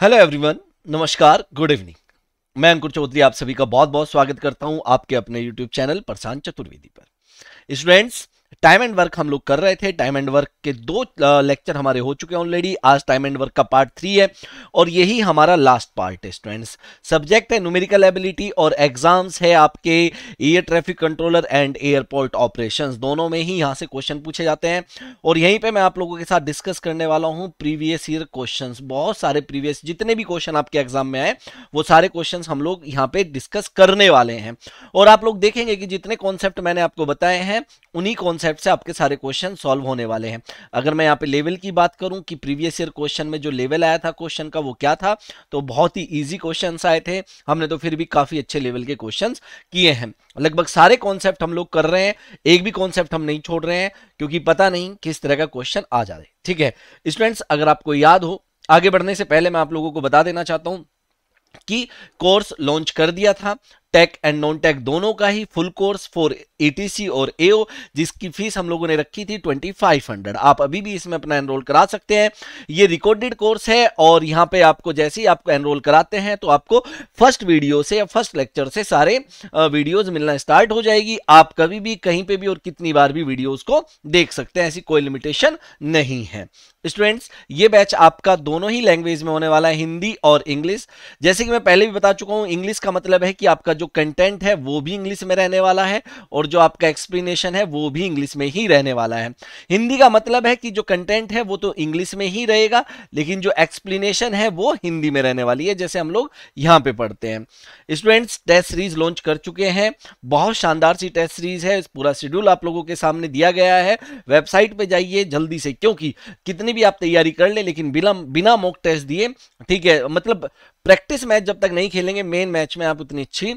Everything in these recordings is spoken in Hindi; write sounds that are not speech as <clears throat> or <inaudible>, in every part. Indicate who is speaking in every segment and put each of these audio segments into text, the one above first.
Speaker 1: हेलो एवरीवन नमस्कार गुड इवनिंग मैं अंकुर चौधरी आप सभी का बहुत बहुत स्वागत करता हूं आपके अपने यूट्यूब चैनल प्रशांत चतुर्वेदी पर स्टूडेंट्स टाइम एंड वर्क हम लोग कर रहे थे टाइम एंड वर्क के दो लेक्चर हमारे हो चुके हैं ऑलरेडी आज टाइम एंड वर्क का पार्ट थ्री है और यही हमारा लास्ट पार्ट है स्टूडेंट्स सब्जेक्ट है न्यूमेरिकल एबिलिटी और एग्जाम्स है आपके air traffic controller and airport operation दोनों में ही यहाँ से क्वेश्चन पूछे जाते हैं और यहीं पर मैं आप लोगों के साथ डिस्कस करने वाला हूँ प्रीवियस ईयर क्वेश्चन बहुत सारे प्रीवियस जितने भी क्वेश्चन आपके एग्जाम में आए वो सारे क्वेश्चन हम लोग यहाँ पे डिस्कस करने वाले हैं और आप लोग देखेंगे कि जितने कॉन्सेप्ट मैंने आपको बताए हैं उन्हीं कॉन्सेप्ट कॉन्सेप्ट से आपके सारे क्वेश्चन सॉल्व होने वाले हैं अगर मैं यहाँ पे लेवल की बात करूँ कि प्रीवियस ईयर क्वेश्चन में जो लेवल आया था क्वेश्चन का वो क्या था तो बहुत ही ईजी क्वेश्चन आए थे हमने तो फिर भी काफ़ी अच्छे लेवल के क्वेश्चन किए हैं लगभग सारे कॉन्सेप्ट हम लोग कर रहे हैं एक भी कॉन्सेप्ट हम नहीं छोड़ रहे हैं क्योंकि पता नहीं किस तरह का क्वेश्चन आ जाए ठीक है स्टूडेंट्स अगर आपको याद हो आगे बढ़ने से पहले मैं आप लोगों को बता देना चाहता हूँ कि कोर्स लॉन्च कर दिया था टेक एंड नॉन टेक दोनों का ही फुल कोर्स फॉर एटीसी और एओ जिसकी फीस हम लोगों ने रखी थी 2500 आप अभी भी इसमें अपना एनरोल करा सकते हैं ये रिकॉर्डेड कोर्स है और यहाँ पे आपको जैसे ही आपको एनरोल कराते हैं तो आपको फर्स्ट वीडियो से या फर्स्ट लेक्चर से सारे वीडियोज मिलना स्टार्ट हो जाएगी आप कभी भी कहीं पर भी और कितनी बार भी वीडियोज को देख सकते हैं ऐसी कोई लिमिटेशन नहीं है स्टूडेंट्स ये बैच आपका दोनों ही लैंग्वेज में होने वाला है हिंदी और इंग्लिश जैसे कि मैं पहले भी बता चुका हूं इंग्लिश का मतलब है कि आपका जो कंटेंट है वो भी इंग्लिश में रहने वाला है और जो आपका एक्सप्लेनेशन है वो भी इंग्लिश में ही रहने वाला है हिंदी का मतलब है कि जो कंटेंट है वो तो इंग्लिश में ही रहेगा लेकिन जो एक्सप्लेनेशन है वो हिंदी में रहने वाली है जैसे हम लोग यहाँ पे पढ़ते हैं स्टूडेंट्स टेस्ट सीरीज लॉन्च कर चुके हैं बहुत शानदार सी टेस्ट सीरीज है पूरा शेड्यूल आप लोगों के सामने दिया गया है वेबसाइट पर जाइए जल्दी से क्योंकि कितनी भी आप तैयारी कर ले लेकिन बिना बिना मॉक टेस्ट दिए ठीक है मतलब प्रैक्टिस मैच जब तक नहीं खेलेंगे मेन मैच में आप उतनी अच्छी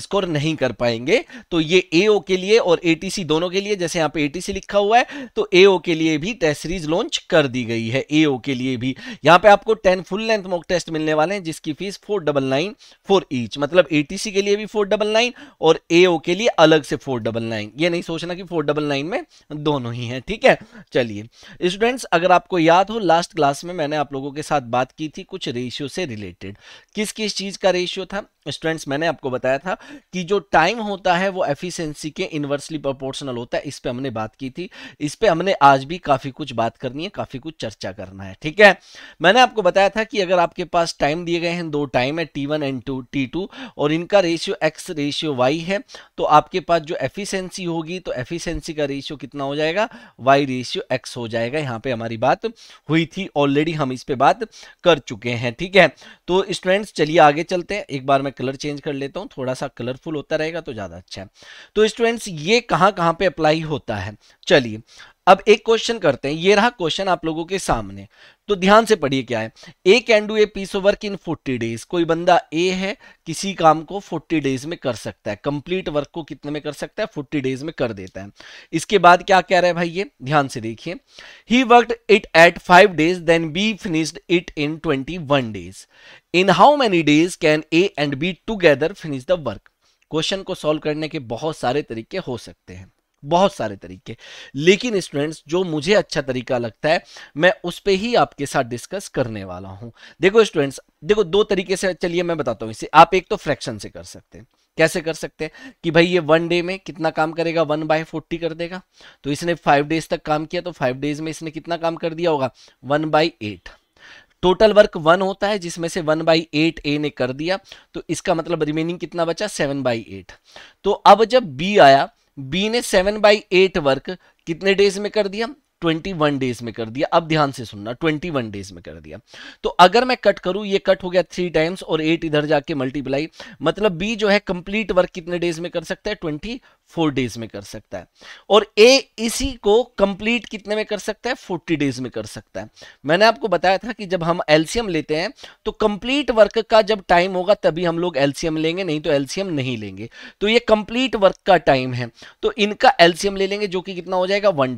Speaker 1: स्कोर नहीं कर पाएंगे तो ये एओ के लिए और एटीसी दोनों के लिए जैसे यहाँ पे एटीसी लिखा हुआ है तो एओ के लिए भी टेस्ट सीरीज लॉन्च कर दी गई है एओ के लिए भी यहाँ पे आपको ten full length mock test मिलने वाले हैं जिसकी fees four double nine four each मतलब ए के लिए भी फोर डबल नाइन और एओ के लिए अलग से फोर डबल नाइन ये नहीं सोचना कि फोर डबल नाइन में दोनों ही हैं ठीक है चलिए स्टूडेंट्स अगर आपको याद हो लास्ट क्लास में मैंने आप लोगों के साथ बात की थी कुछ रेशियो से रिलेटेड किस किस चीज का रेशियो था स्टूडेंट्स मैंने आपको बताया था कि जो टाइम होता है वो एफिशिएंसी के इनवर्सली प्रोपोर्शनल होता है इस पे हमने बात की थी इस पे हमने आज भी काफी कुछ बात करनी है काफी कुछ चर्चा करना है ठीक है मैंने आपको बताया था कि अगर आपके पास टाइम दिए गए हैं दो टाइम है T one and two T two और इनका रेशियो एक्स रेशियो वाई है तो आपके पास जो एफिशियंसी होगी तो एफिशियंसी का रेशियो कितना हो जाएगा वाई रेशियो एक्स हो जाएगा यहाँ पे हमारी बात हुई थी ऑलरेडी हम इस पर बात कर चुके हैं ठीक है तो स्टूडेंट्स चलिए आगे चलते हैं एक बार मैं कलर चेंज कर लेता हूँ थोड़ा सा कलरफुल होता रहेगा तो ज़्यादा अच्छा है तो स्टूडेंट्स ये कहाँ कहाँ पे अप्लाई होता है चलिए अब एक क्वेश्चन करते हैं ये रहा क्वेश्चन आप लोगों के सामने तो ध्यान से पढ़िए क्या है A can do a piece of work in 40 days कोई बंदा ए है किसी काम को 40 डेज में कर सकता है कंप्लीट वर्क को कितने में कर सकता है 40 डेज में कर देता है इसके बाद क्या कह रहा है भाई ये ध्यान से देखिए he worked it at five days then B finished it in twenty days in how many days can A and B together finish the work question को सॉल्व करने के बहुत सारे तरीके हो सकते हैं बहुत सारे तरीके लेकिन स्टूडेंट्स जो मुझे अच्छा तरीका लगता है मैं उस पर ही आपके साथ डिस्कस करने वाला हूं देखो स्टूडेंट्स देखो दो तरीके से चलिए मैं बताता हूं इसे आप एक तो फ्रैक्शन से कर सकते हैं कैसे कर सकते हैं कि भाई ये वन डे में कितना काम करेगा वन बाय फोर्टी कर देगा तो इसने फाइव डेज तक काम किया तो फाइव डेज में इसने कितना काम कर दिया होगा one by eight total work one होता है जिसमें से वन बाई एट ए ने कर दिया तो इसका मतलब रिमेनिंग कितना बचा सेवन बाई एट तो अब जब बी आया बी ने सेवन बाई एट वर्क कितने डेज में कर दिया 21 डेज में कर दिया अब ध्यान से सुनना 21 डेज में कर दिया तो अगर मैं कट करूं ये कट हो गया थ्री टाइम्स और एट इधर जाके मल्टीप्लाई मतलब बी जो है कंप्लीट वर्क कितने डेज में कर सकता है ट्वेंटी फोर डेज में कर सकता है और ए इसी को कंप्लीट कितने में कर सकता है फोर्टी डेज में कर सकता है मैंने आपको बताया था कि जब हम एल्सियम लेते हैं तो कंप्लीट वर्क का जब टाइम होगा तभी हम लोग एल्सियम लेंगे नहीं तो एल्सियम नहीं लेंगे तो ये कंप्लीट वर्क का टाइम है तो इनका एल्सियम ले लेंगे जो कि कितना हो जाएगा वन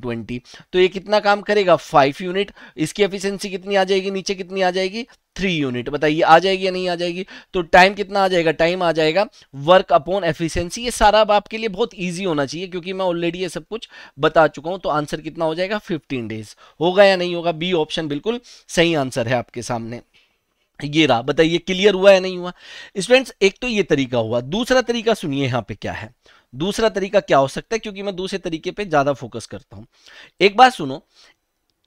Speaker 1: तो ये कितना काम करेगा फाइव यूनिट इसकी एफिशिएंसी कितनी आ जाएगी नीचे कितनी आ जाएगी थ्री यूनिट बताइए आ जाएगी या नहीं आ जाएगी तो टाइम कितना आ जाएगा टाइम आ जाएगा वर्क अपॉन एफिशिएंसी ये सारा अब आपके लिए बहुत इजी होना चाहिए क्योंकि मैं ऑलरेडी ये सब कुछ बता चुका हूं तो आंसर कितना हो जाएगा फिफ्टीन डेज होगा या नहीं होगा बी ऑप्शन बिल्कुल सही आंसर है आपके सामने ये रहा बताइए क्लियर हुआ या नहीं हुआ स्टूडेंट्स एक तो ये तरीका हुआ दूसरा तरीका सुनिए यहां पर क्या है दूसरा तरीका क्या हो सकता है क्योंकि मैं दूसरे तरीके पे ज़्यादा फोकस करता हूं एक बात सुनो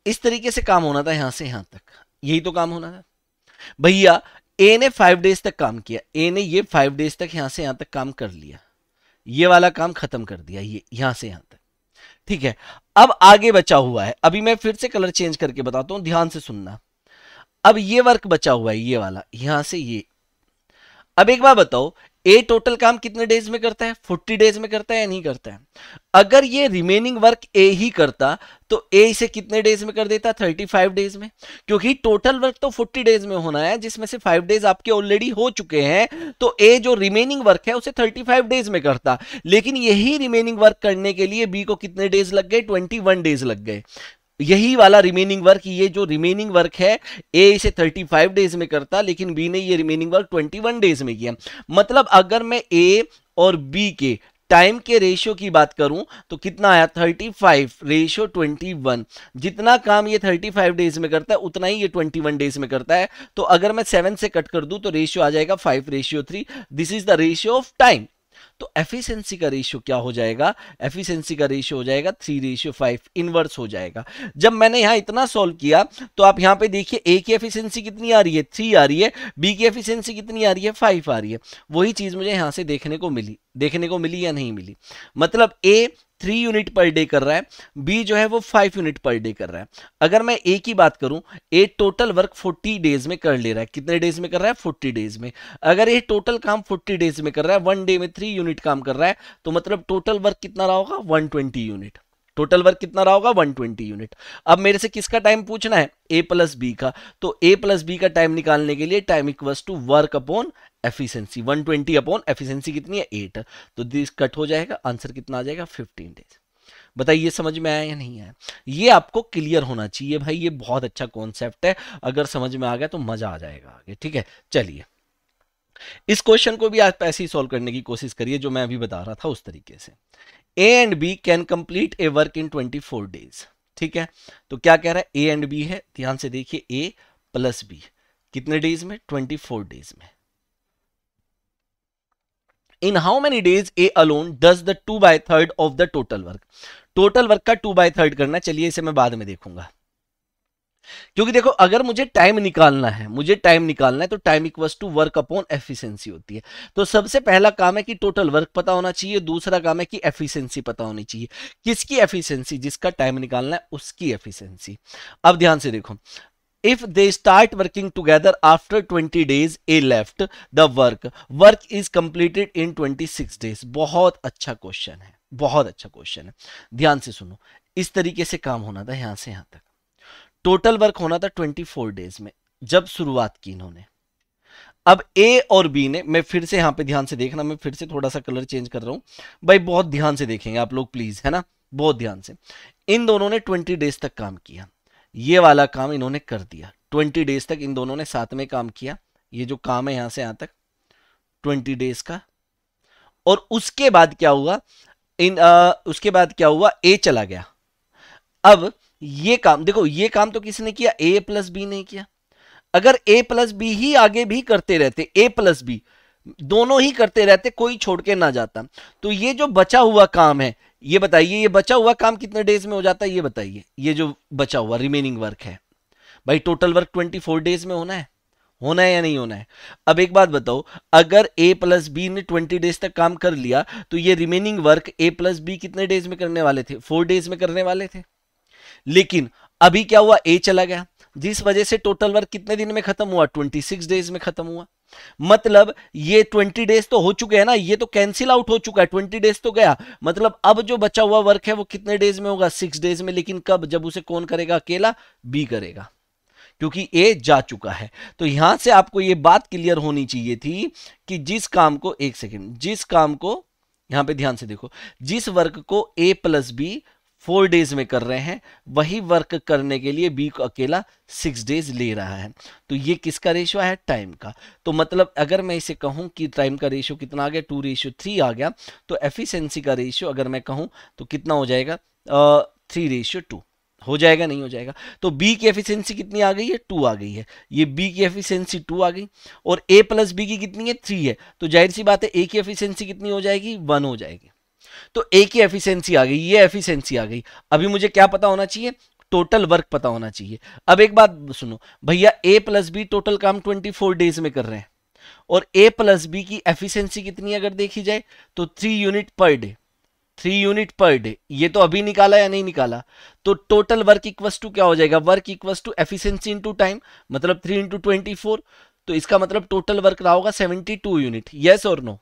Speaker 1: इस तरीके से काम होना था यहां से यहां तक यही तो काम होना था भैया ए ने फाइव डेज तक काम किया ए ने ये फाइव डेज तक यहां से यहां तक काम कर लिया ये वाला काम खत्म कर दिया ये यहां से यहां तक ठीक है अब आगे बचा हुआ है अभी मैं फिर से कलर चेंज करके बताता हूं ध्यान से सुनना अब ये वर्क बचा हुआ है ये वाला यहां से ये अब एक बार बताओ ए टोटल काम कितने डेज में करता है फोर्टी डेज में करता है या नहीं करता है अगर ये रिमेनिंग वर्क ए ही करता तो ए इसे कितने डेज में कर देता थर्टी फाइव डेज में क्योंकि टोटल वर्क तो फोर्टी डेज में होना है जिसमें से फाइव डेज आपके ऑलरेडी हो चुके हैं तो ए जो रिमेनिंग वर्क है उसे थर्टी फाइव डेज में करता लेकिन यही रिमेनिंग वर्क करने के लिए बी को कितने डेज लग गए 21 डेज लग गए यही वाला रिमेनिंग वर्क ये जो रिमेनिंग वर्क है ए इसे 35 डेज में करता लेकिन बी ने ये रिमेनिंग वर्क 21 डेज में किया मतलब अगर मैं ए और बी के टाइम के रेशियो की बात करूं तो कितना आया 35 रेशियो ट्वेंटी जितना काम ये 35 डेज में करता है उतना ही ये 21 डेज में करता है तो अगर मैं सेवन से कट कर दूं तो रेशियो आ जाएगा five ratio three this is the ratio of time तो एफिशिएंसी का रेशियो क्या हो जाएगा एफिशिएंसी का रेशियो हो जाएगा थ्री रेशियो फाइव इनवर्स हो जाएगा जब मैंने यहां इतना सॉल्व किया तो आप यहां पे देखिए ए की एफिशिएंसी कितनी आ रही है थ्री आ रही है बी की एफिशिएंसी कितनी आ रही है फाइव आ रही है वही चीज मुझे यहां से देखने को मिली देखने को मिली या नहीं मिली मतलब A three unit per day कर रहा है बी जो है वो फाइव यूनिट पर डे कर रहा है अगर मैं ए की बात करूं A total work forty days में कर ले रहा है कितने डेज में कर रहा है फोर्टी डेज में अगर ये टोटल काम फोर्टी डेज में कर रहा है वन डे में थ्री यूनिट काम कर रहा है तो मतलब टोटल वर्क कितना रहा होगा one twenty unit total work कितना रहा होगा 120 यूनिट अब मेरे से किसका टाइम पूछना है ए प्लस बी का तो ए प्लस बी का टाइम निकालने के लिए time equals to work upon efficiency 120 upon efficiency कितनी है एट तो दिस कट हो जाएगा आंसर कितना आ जाएगा 15 डेज बताइए समझ में आया या नहीं आया ये आपको क्लियर होना चाहिए भाई ये बहुत अच्छा कॉन्सेप्ट है अगर समझ में आ गया तो मजा आ जाएगा आगे ठीक है चलिए इस क्वेश्चन को भी आप ऐसे ही सॉल्व करने की कोशिश करिए जो मैं अभी बता रहा था उस तरीके से A and B can complete a work in 24 days ठीक है तो क्या कह रहा है ए एंड बी है ध्यान से देखिए ए प्लस बी कितने डेज में 24 डेज में in how many days A alone does the two by third of the total work total work का टू बाय थर्ड करना चलिए इसे मैं बाद में देखूंगा क्योंकि देखो अगर मुझे टाइम निकालना है मुझे टाइम निकालना है तो time equal to work upon efficiency होती है तो सबसे पहला काम है कि टोटल वर्क पता होना चाहिए दूसरा काम है कि एफिशिएंसी पता होनी चाहिए किसकी एफिशिएंसी जिसका टाइम निकालना है उसकी एफिशिएंसी अब ध्यान से देखो if they start working together after 20 days a left the work work is completed in 26 days बहुत अच्छा क्वेश्चन है बहुत अच्छा क्वेश्चन है ध्यान से सुनो इस तरीके से काम होना था यहां से यहां तक टोटल वर्क होना था ट्वेंटी फोर डेज में जब शुरुआत की इन्होंने अब ए और बी ने मैं फिर से यहां पे ध्यान से देखना मैं फिर से थोड़ा सा कलर चेंज कर रहा हूं भाई बहुत ध्यान से देखेंगे आप लोग प्लीज है ना बहुत ध्यान से इन दोनों ने 20 डेज तक काम किया ये वाला काम इन्होंने कर दिया ट्वेंटी डेज तक इन दोनों ने साथ में काम किया ये जो काम है यहां से यहां तक ट्वेंटी डेज का और उसके बाद क्या हुआ इन आ, उसके बाद क्या हुआ ए चला गया अब ये काम देखो ये काम तो किसने किया ए प्लस बी ने किया अगर ए प्लस बी ही आगे भी करते रहते ए प्लस बी दोनों ही करते रहते कोई छोड़ के ना जाता तो ये जो बचा हुआ काम है ये बताइए ये बचा हुआ काम कितने डेज में हो जाता है ये बताइए ये जो बचा हुआ रिमेनिंग वर्क है भाई टोटल वर्क 24 डेज में होना है होना है या नहीं होना है अब एक बात बताओ अगर ए प्लस बी ने 20 डेज तक काम कर लिया तो ये remaining work A plus B कितने डेज में करने वाले थे फोर डेज में करने वाले थे लेकिन अभी क्या हुआ ए चला गया जिस वजह से टोटल वर्क कितने दिन में खत्म हुआ सिक्स डेज में खत्म हुआ मतलब ये ट्वेंटी डेज तो हो चुके हैं ना ये तो कैंसिल आउट हो चुका है ट्वेंटी डेज तो गया मतलब अब जो बचा हुआ वर्क है वो कितने डेज में होगा सिक्स डेज में लेकिन कब जब उसे कौन करेगा अकेला बी करेगा क्योंकि ए जा चुका है तो यहां से आपको ये बात क्लियर होनी चाहिए थी कि जिस काम को एक सेकेंड जिस काम को यहां पे ध्यान से देखो जिस वर्क को A plus B four days में कर रहे हैं वही वर्क करने के लिए बी को अकेला सिक्स डेज ले रहा है तो ये किसका रेशो है टाइम का तो मतलब अगर मैं इसे कहूँ कि टाइम का रेशो कितना आ गया टू रेशो थ्री आ गया तो एफिशिएंसी का रेशो अगर मैं कहूँ तो कितना हो जाएगा थ्री रेशियो टू हो जाएगा नहीं हो जाएगा तो बी की एफिशिएंसी कितनी आ गई है टू आ गई है ये बी की एफिशिएंसी टू आ गई और ए प्लस बी की कितनी है थ्री है तो जाहिर सी बात है ए की एफिशिएंसी कितनी हो जाएगी वन हो जाएगी तो ए की एफिशिएंसी आ गई ये एफिशिएंसी आ गई अभी मुझे क्या पता होना चाहिए टोटल वर्क पता होना चाहिए अब एक बात सुनो भैया ए प्लस बी टोटल काम 24 डेज में कर रहे हैं और ए प्लस बी की एफिशिएंसी कितनी अगर देखी जाए तो three unit per day three unit per day ये तो अभी निकाला या नहीं निकाला तो टोटल वर्क इक्वस टू क्या हो जाएगा work equals to efficiency into time मतलब थ्री इंटू ट्वेंटी फोर तो इसका मतलब टोटल वर्क रहा होगा सेवेंटी टू यूनिट यस और नो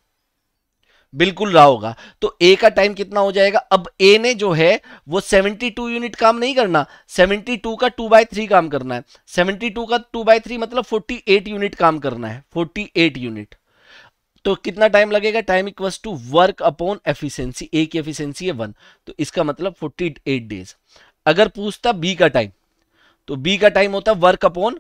Speaker 1: बिल्कुल रहा होगा तो ए का टाइम कितना हो जाएगा अब ए ने जो है वो 72 यूनिट काम नहीं करना 72 का 2 बाय थ्री काम करना है 72 का 2 बाय थ्री मतलब 48 यूनिट काम करना है 48 यूनिट तो कितना टाइम लगेगा time equals to work upon efficiency A की एफिशिएंसी है वन तो इसका मतलब 48 डेज अगर पूछता बी का टाइम तो बी का टाइम होता वर्क अपॉन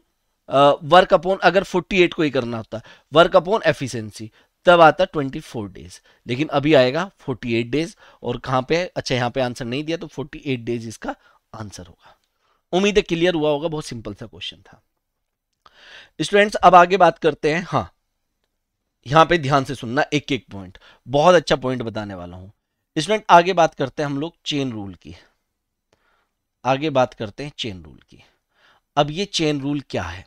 Speaker 1: वर्क अपॉन अगर 48 को ही करना होता वर्क अपॉन एफिशिएंसी तब आता 24 डेज लेकिन अभी आएगा 48 डेज और कहां पे अच्छा यहां पे आंसर नहीं दिया तो 48 डेज इसका आंसर होगा उम्मीद है क्लियर हुआ होगा बहुत सिंपल सा क्वेश्चन था स्टूडेंट्स अब आगे बात करते हैं हाँ यहां पे ध्यान से सुनना एक एक पॉइंट बहुत अच्छा पॉइंट बताने वाला हूं स्टूडेंट आगे बात करते हैं हम लोग चेन रूल की आगे बात करते हैं चेन रूल की अब ये चेन रूल क्या है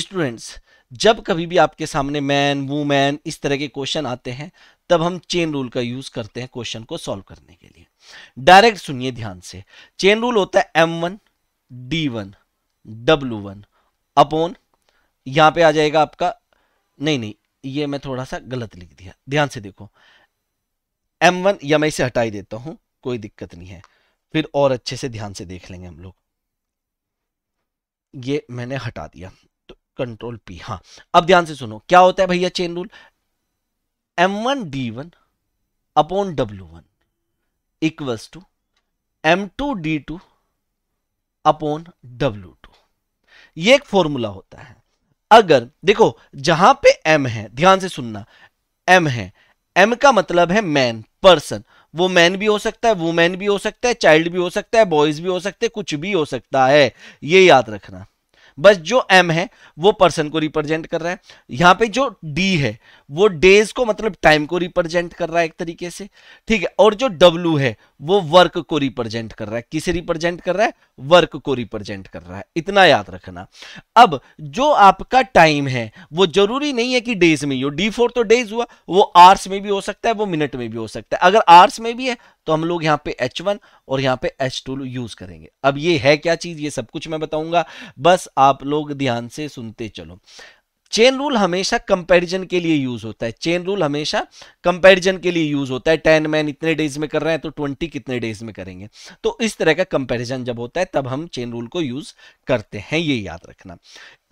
Speaker 1: स्टूडेंट्स जब कभी भी आपके सामने मैन वूमैन इस तरह के क्वेश्चन आते हैं तब हम चेन रूल का यूज करते हैं क्वेश्चन को सॉल्व करने के लिए डायरेक्ट सुनिए ध्यान से चेन रूल होता है M one D one W one upon यहां पर आ जाएगा आपका नहीं नहीं ये मैं थोड़ा सा गलत लिख दिया ध्यान से देखो एम वन या मैं इसे हटाई देता हूं कोई दिक्कत नहीं है फिर और अच्छे से ध्यान से देख लेंगे हम लोग ये मैंने हटा दिया कंट्रोल पी हाँ अब ध्यान से सुनो क्या होता है भैया chain rule M one D one upon W one equals to M two D two upon W two ये एक फॉर्मूला होता है अगर देखो जहां पे एम है ध्यान से सुनना एम है एम का मतलब है मैन पर्सन वो मैन भी हो सकता है वुमेन भी हो सकता है चाइल्ड भी हो सकता है बॉयज भी हो सकते हैं कुछ भी हो सकता है ये याद रखना बस जो एम है वो पर्सन को रिप्रेजेंट कर रहा है यहां पे जो डी है वो डेज को मतलब टाइम को रिप्रेजेंट कर रहा है एक तरीके से ठीक है और जो डब्ल्यू है वो वर्क को रिप्रेजेंट कर रहा है किसे रिप्रेजेंट कर रहा है वर्क को रिप्रेजेंट कर रहा है इतना याद रखना अब जो आपका टाइम है वो जरूरी नहीं है कि डेज में ही हो डी फोर तो डेज हुआ वो आर्स में भी हो सकता है वो मिनट में भी हो सकता है अगर आर्स में भी है तो हम लोग यहाँ पे H1 और यहाँ पे H2 यूज करेंगे अब ये है क्या चीज ये सब कुछ मैं बताऊंगा बस आप लोग ध्यान से सुनते चलो चेन रूल हमेशा कंपैरिजन के लिए यूज होता है चेन रूल हमेशा कंपैरिजन के लिए यूज होता है टेन मैन इतने डेज में कर रहे हैं तो ट्वेंटी कितने डेज में करेंगे तो इस तरह का कंपैरिजन जब होता है तब हम चेन रूल को यूज करते हैं ये याद रखना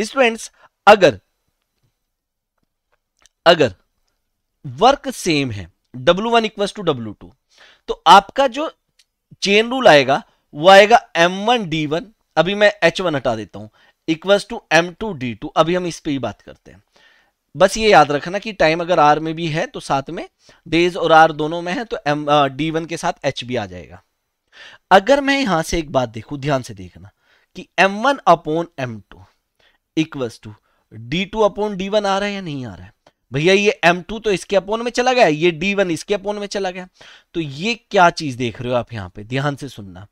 Speaker 1: स्टूडेंट्स अगर अगर वर्क सेम है W one equals to W two तो आपका जो चेन रूल आएगा वो आएगा एम वन डी वन अभी मैं एच वन हटा देता हूं equal to M two D two अभी हम इस पर ही बात करते हैं बस ये याद रखना कि टाइम अगर आर में भी है तो साथ में डेज और आर दोनों में है तो एम डी वन के साथ एच भी आ जाएगा अगर मैं यहां से एक बात देखू ध्यान से देखना कि M one upon M two equal to D two upon D one आ रहा है या नहीं आ रहा है भैया ये M2 तो इसके अपोन में चला गया ये D1 इसके अपोन में चला गया तो ये क्या चीज देख रहे हो आप यहाँ पे ध्यान से सुनना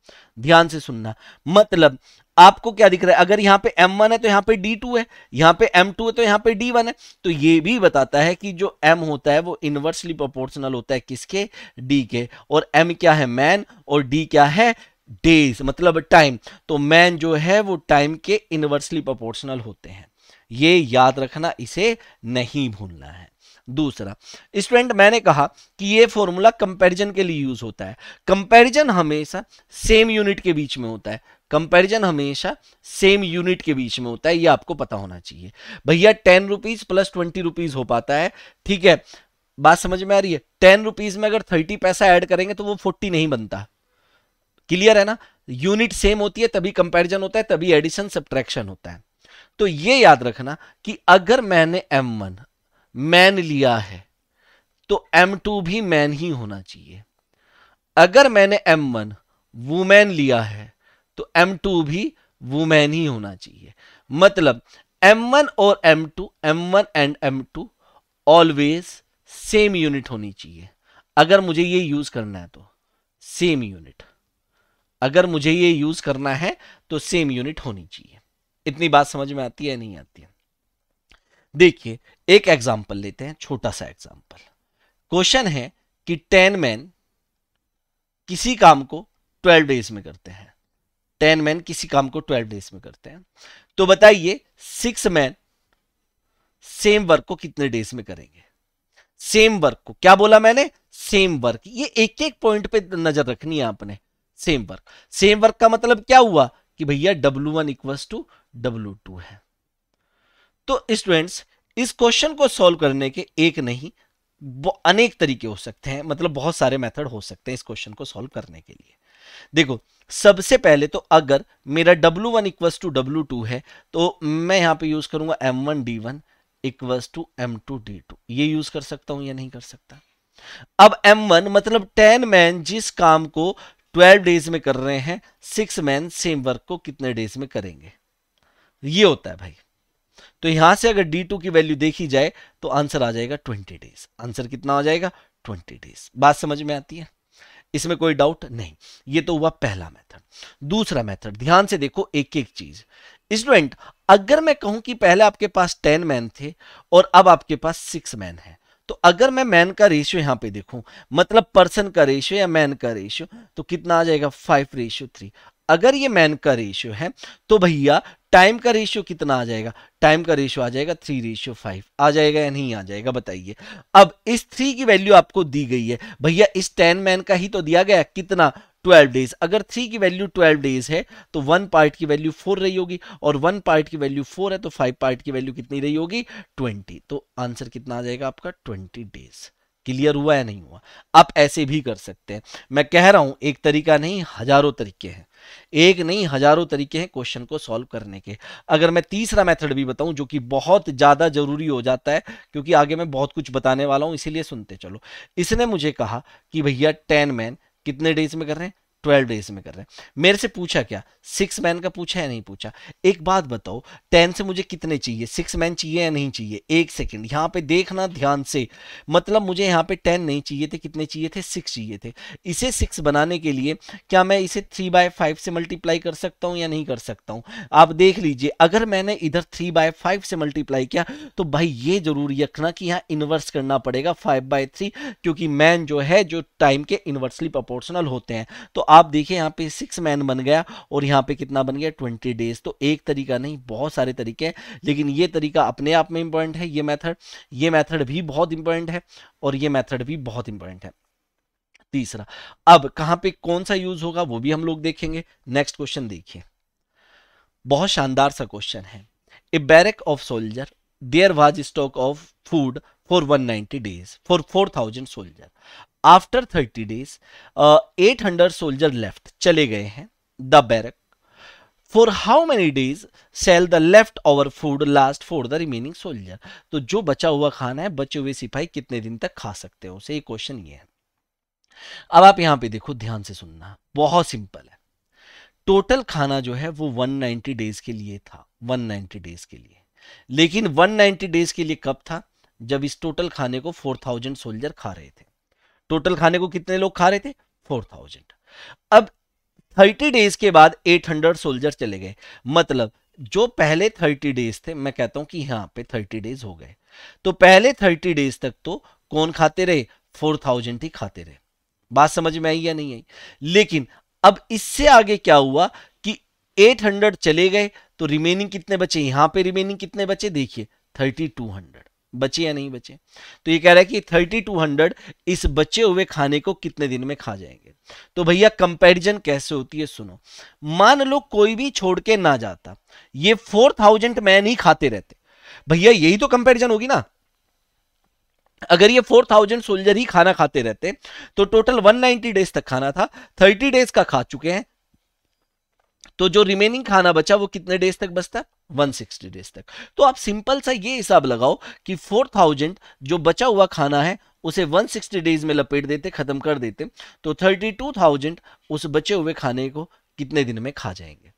Speaker 1: ध्यान से सुनना मतलब आपको क्या दिख रहा है अगर यहाँ पे M1 है तो यहाँ पे D2 है यहाँ पे M2 है तो यहाँ पे D1 है तो ये भी बताता है कि जो M होता है वो इनवर्सली प्रोपोर्शनल होता है किसके डी के और एम क्या है मैन और डी क्या है डेज मतलब टाइम तो मैन जो है वो टाइम के इनवर्सली प्रोपोर्शनल होते हैं ये याद रखना इसे नहीं भूलना है दूसरा स्टूडेंट मैंने कहा कि ये फॉर्मूला कंपैरिजन के लिए यूज होता है कंपैरिजन हमेशा सेम यूनिट के बीच में होता है कंपैरिजन हमेशा सेम यूनिट के बीच में होता है ये आपको पता होना चाहिए भैया ten rupees plus twenty rupees हो पाता है ठीक है बात समझ में आ रही है टेन रुपीज में अगर थर्टी पैसा ऐड करेंगे तो वो फोर्टी नहीं बनता क्लियर है ना यूनिट सेम होती है तभी कंपेरिजन होता है तभी एडिशन सब्ट्रैक्शन होता है तो ये याद रखना कि अगर मैंने M1 मैन लिया है तो M2 भी मैन ही होना चाहिए अगर मैंने M1 वुमेन लिया है तो M2 भी वुमेन ही होना चाहिए मतलब M1 और M2 M1 and M2 always same unit होनी चाहिए अगर मुझे ये यूज करना है तो सेम यूनिट अगर मुझे ये यूज करना है तो सेम यूनिट होनी चाहिए इतनी बात समझ में आती है नहीं आती है देखिए एक एग्जाम्पल लेते हैं छोटा सा एग्जाम्पल क्वेश्चन है कि टेन मैन किसी काम को ट्वेल्व डेज में करते हैं टेन मैन किसी काम को ट्वेल्व डेज में करते हैं तो बताइए सिक्स मैन सेम वर्क को कितने डेज में करेंगे सेम वर्क को क्या बोला मैंने सेम वर्क ये एक एक पॉइंट पे नजर रखनी है आपने सेम वर्क सेम वर्क का मतलब क्या हुआ कि भैया W one equal to W two है तो स्टूडेंट्स इस क्वेश्चन को सॉल्व करने के एक नहीं अनेक तरीके हो सकते हैं मतलब बहुत सारे मेथड हो सकते हैं इस क्वेश्चन को सॉल्व करने के लिए देखो सबसे पहले तो अगर मेरा W one equals to W two है तो मैं यहां पे यूज करूंगा M one D one equals to M two D two ये यूज कर सकता हूं या नहीं कर सकता अब एम वन मतलब टेन मैन जिस काम को ट्वेल्व डेज में कर रहे हैं सिक्स मैन सेम वर्क को कितने डेज में करेंगे ये होता है भाई तो यहां से अगर डी टू की वैल्यू देखी जाए तो आंसर आ जाएगा ट्वेंटी डेज आंसर कितना आ जाएगा ट्वेंटी डेज बात समझ में आती है इसमें कोई डाउट नहीं ये तो हुआ पहला मेथड दूसरा मेथड ध्यान से देखो एक एक चीज स्टूडेंट अगर मैं कहूं कि पहले आपके पास टेन मैन थे और अब आपके पास सिक्स मैन है तो अगर मैं मैन का रेशियो यहां पे देखूं मतलब पर्सन का रेशियो या मैन का रेशियो तो कितना आ जाएगा फाइव रेशियो थ्री अगर ये मैन का रेशियो है तो भैया टाइम का रेशियो कितना आ जाएगा टाइम का रेशियो आ जाएगा थ्री रेशियो फाइव आ जाएगा या नहीं आ जाएगा बताइए अब इस थ्री की वैल्यू आपको दी गई है भैया इस टेन मैन का ही तो दिया गया कितना 12 डेज अगर थ्री की वैल्यू 12 डेज है तो वन पार्ट की वैल्यू फोर रही होगी और वन पार्ट की वैल्यू फोर है तो फाइव पार्ट की वैल्यू कितनी रही होगी 20 तो आंसर कितना आ जाएगा आपका 20 डेज क्लियर हुआ या नहीं हुआ आप ऐसे भी कर सकते हैं मैं कह रहा हूं एक तरीका नहीं हजारों तरीके हैं एक नहीं हजारों तरीके हैं क्वेश्चन को सॉल्व करने के अगर मैं तीसरा मेथड भी बताऊं जो कि बहुत ज्यादा जरूरी हो जाता है क्योंकि आगे मैं बहुत कुछ बताने वाला हूं इसीलिए सुनते चलो इसने मुझे कहा कि भैया टेन मैन कितने डेज में कर रहे हैं ट्वेल्व डेज में कर रहे हैं मेरे से पूछा क्या सिक्स मैन का पूछा या नहीं पूछा एक बात बताओ टेन से मुझे कितने चाहिए सिक्स मैन चाहिए या नहीं चाहिए एक सेकेंड यहाँ पे देखना ध्यान से मतलब मुझे यहाँ पे टेन नहीं चाहिए थे कितने चाहिए थे सिक्स चाहिए थे इसे सिक्स बनाने के लिए क्या मैं इसे थ्री बाय फाइव से मल्टीप्लाई कर सकता हूँ या नहीं कर सकता हूँ आप देख लीजिए अगर मैंने इधर थ्री बाय फाइव से मल्टीप्लाई किया तो भाई ये जरूर रखना कि यहाँ इन्वर्स करना पड़ेगा फाइव बाय थ्री क्योंकि मैन जो है जो टाइम के इन्वर्सली प्रपोर्शनल होते हैं तो आप देखिए यहाँ पे सिक्स मैन बन गया और यहाँ पे कितना बन गया ट्वेंटी डेज तो एक तरीका नहीं बहुत सारे तरीके हैं लेकिन ये तरीका अपने आप में इंपॉर्टेंट है ये मैथड ये मैथड भी बहुत इंपॉर्टेंट है और ये मैथड भी बहुत इंपॉर्टेंट है तीसरा अब कहां पे कौन सा यूज होगा वो भी हम लोग देखेंगे नेक्स्ट क्वेश्चन देखिए बहुत शानदार सा क्वेश्चन है a barrack of soldier there was stock of food for 190 days for 4000 soldier after 30 days uh, 800 soldier left chale gaye hain the barrack for how many days shall the left over food last for the remaining soldier तो जो बचा हुआ खाना है बचे हुए सिपाही कितने दिन तक खा सकते हो उसे ये क्वेश्चन ये है अब आप यहां पे देखो ध्यान से सुनना बहुत सिंपल है टोटल खाना जो है वो 190 डेज के लिए था 190 डेज के लिए लेकिन 190 डेज के लिए कब था जब इस टोटल खाने को फोर थाउजेंड सोल्जर खा रहे थे टोटल खाने को कितने लोग खा रहे थे फोर थाउजेंड अब थर्टी डेज के बाद एट हंड्रेड सोल्जर चले गए मतलब जो पहले थर्टी डेज थे मैं कहता हूं कि यहां पे थर्टी डेज हो गए तो पहले थर्टी डेज तक तो कौन खाते रहे फोर थाउजेंड ही खाते रहे बात समझ में आई या नहीं आई लेकिन अब इससे आगे क्या हुआ कि 800 चले गए तो रिमेनिंग कितने बचे यहां पे रिमेनिंग कितने बचे देखिए थर्टी टू हंड्रेड बचे या नहीं बचे तो ये कह रहा है कि 3200 इस बचे हुए खाने को कितने दिन में खा जाएंगे तो भैया कंपैरिजन कैसे होती है सुनो मान लो कोई भी छोड़ के ना जाता ये 4000 मैन ही खाते रहते भैया यही तो कंपैरिजन होगी ना अगर ये 4000 सोल्जर ही खाना खाते रहते तो टोटल 190 डेज तक खाना था 30 डेज का खा चुके हैं तो जो रिमेनिंग खाना बचा वो कितने डेज तक बचता है 160 डेज तक तो आप सिंपल सा ये हिसाब लगाओ कि 4000 जो बचा हुआ खाना है उसे 160 डेज में लपेट देते खत्म कर देते तो 32000 उस बचे हुए खाने को कितने दिन में खा जाएंगे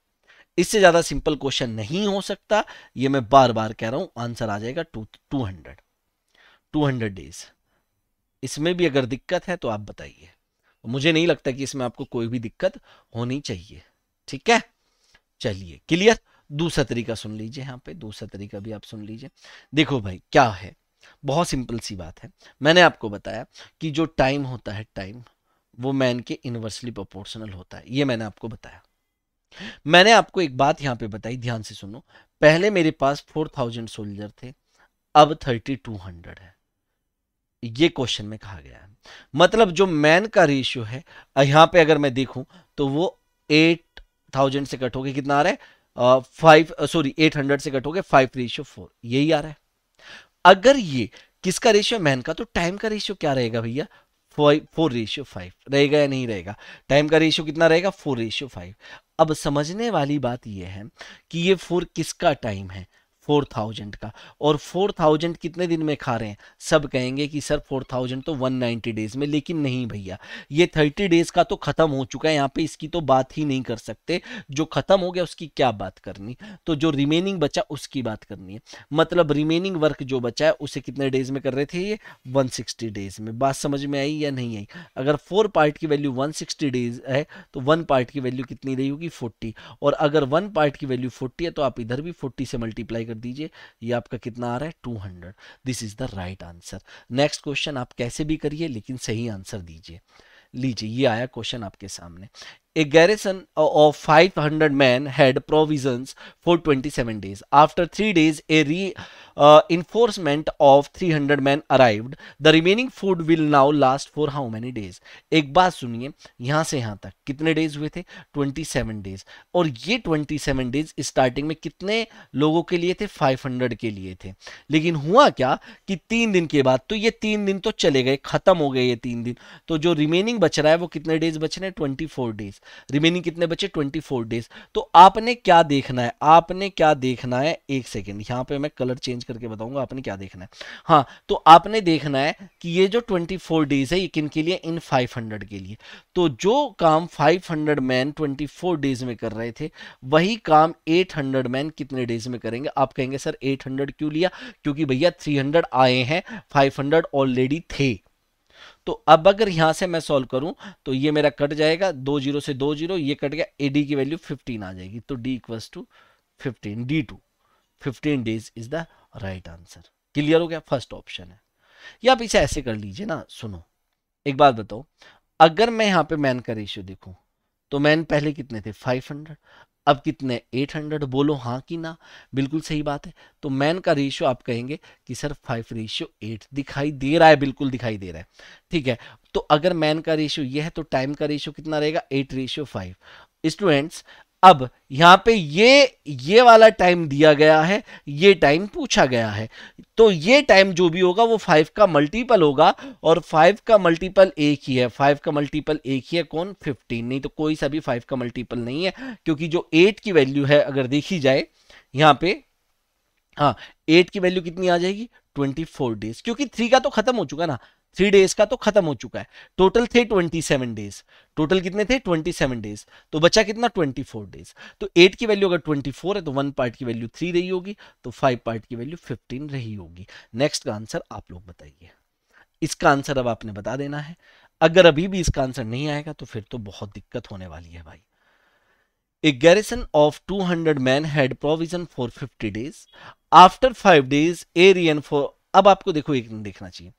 Speaker 1: इससे ज्यादा सिंपल क्वेश्चन नहीं हो सकता ये मैं बार बार कह रहा हूं आंसर आ जाएगा टू टू हंड्रेड डेज इसमें भी अगर दिक्कत है तो आप बताइए मुझे नहीं लगता कि इसमें आपको कोई भी दिक्कत होनी चाहिए ठीक है चलिए क्लियर दूसरा तरीका सुन लीजिए यहां पे दूसरा तरीका भी आप सुन लीजिए देखो भाई क्या है बहुत सिंपल सी बात है मैंने आपको बताया कि जो टाइम होता है टाइम वो मैन के इनवर्सली प्रोपोर्शनल होता है ये मैंने आपको बताया मैंने आपको एक बात यहां पे बताई ध्यान से सुनो पहले मेरे पास फोर थाउजेंड सोल्जर थे अब थर्टी टू हंड्रेड है ये क्वेश्चन में कहा गया है मतलब जो मैन का रेशियो है यहां पे अगर मैं देखूं तो वो एट थाउजेंड से कटोगे कितना आ रहा है फाइव सॉरी एट हंड्रेड से कटोगे फाइव रेशियो फोर यही आ रहा है अगर ये किसका रेशियो मैन का तो टाइम का रेशियो क्या रहेगा भैया फोर रेशियो फाइव रहेगा या नहीं रहेगा टाइम का रेशियो कितना रहेगा फोर रेशियो फाइव अब समझने वाली बात यह है कि ये फोर किसका टाइम है फोर थाउजेंड का और फोर थाउजेंड कितने दिन में खा रहे हैं सब कहेंगे कि सर फोर थाउजेंड तो वन नाइन्टी डेज में लेकिन नहीं भैया ये थर्टी डेज का तो खत्म हो चुका है यहाँ पे इसकी तो बात ही नहीं कर सकते जो खत्म हो गया उसकी क्या बात करनी तो जो रिमेनिंग बचा उसकी बात करनी है मतलब रिमेनिंग वर्क जो बचा है उसे कितने डेज में कर रहे थे ये वन डेज में बात समझ में आई या नहीं आई अगर फोर पार्ट की वैल्यू वन डेज है तो वन पार्ट की वैल्यू कितनी रही होगी फोर्टी और अगर वन पार्ट की वैल्यू फोर्टी है तो आप इधर भी फोर्टी से मल्टीप्लाई कर दीजिए ये आपका कितना आ रहा है two hundred this is the right answer next question आप कैसे भी करिए लेकिन सही आंसर दीजिए लीजिए ये आया क्वेश्चन आपके सामने a of five hundred man had provision for twenty seven days after three days a reinforcement of three 300 man arrived the remaining food will now last for how many days एक बात सुनिए यहां से यहां तक कितने डेज हुए थे 27 डेज और ये 27 डेज स्टार्टिंग में कितने लोगों के लिए थे 500 के लिए थे लेकिन हुआ क्या कि तीन दिन के बाद तो ये तीन दिन तो चले गए खत्म हो गए ये तीन दिन तो जो रिमेनिंग बच रहा है वो कितने डेज बच रहे हैं ट्वेंटी डेज रिमेनिंग कितने बचे ट्वेंटी डेज तो आपने क्या देखना है आपने क्या देखना है एक सेकेंड यहां पर मैं कलर चेंज करके बताऊंगा आपने क्या देखना है हाँ तो आपने देखना है कि ये जो 24 डेज है ये किन के लिए इन 500 के लिए तो जो काम 500 मैन 24 डेज में कर रहे थे वही काम 800 मैन कितने डेज में करेंगे आप कहेंगे सर 800 क्यों लिया क्योंकि भैया 300 आए हैं 500 ऑलरेडी थे तो अब अगर यहां से मैं सॉल्व करूं तो ये मेरा कट जाएगा दो जीरो से दो जीरो ये कट गया ए डी की वैल्यू फिफ्टीन आ जाएगी तो D equal to fifteen D two fifteen days is the right answer clear हो गया फर्स्ट ऑप्शन है या आप इसे ऐसे कर लीजिए ना सुनो एक बात बताओ अगर मैं यहाँ पे मैन का रेशियो देखूँ तो मैन पहले कितने थे 500 अब कितने 800 बोलो हाँ कि ना बिल्कुल सही बात है तो मैन का रेशियो आप कहेंगे कि सर फाइव रेशियो एट दिखाई दे रहा है बिल्कुल दिखाई दे रहा है ठीक है तो अगर मैन का रेशियो यह है तो टाइम का रेशियो कितना रहेगा एट रेशियो फाइव स्टूडेंट्स अब यहां पे ये ये वाला टाइम दिया गया है ये टाइम पूछा गया है तो ये टाइम जो भी होगा वो फाइव का मल्टीपल होगा और फाइव का मल्टीपल एक ही है फाइव का मल्टीपल एक ही है कौन फिफ्टीन नहीं तो कोई सा भी फाइव का मल्टीपल नहीं है क्योंकि जो एट की वैल्यू है अगर देखी जाए यहां पे हाँ एट की वैल्यू कितनी आ जाएगी ट्वेंटी फोर डेज क्योंकि थ्री का तो खत्म हो चुका ना थ्री डेज का तो खत्म हो चुका है टोटल थे ट्वेंटी सेवन डेज टोटल कितने थे ट्वेंटी सेवन डेज तो बचा कितना ट्वेंटी फोर डेज तो एट की वैल्यू अगर ट्वेंटी फोर है तो वन पार्ट की वैल्यू थ्री रही होगी तो फाइव पार्ट की वैल्यू फिफ्टीन रही होगी नेक्स्ट का आंसर आप लोग बताइए इसका आंसर अब आपने बता देना है अगर अभी भी इसका आंसर नहीं आएगा तो फिर तो बहुत दिक्कत होने वाली है भाई A garrison of 200 men had provision for 50 days. After 5 days, a for अब आपको देखो एक देखना चाहिए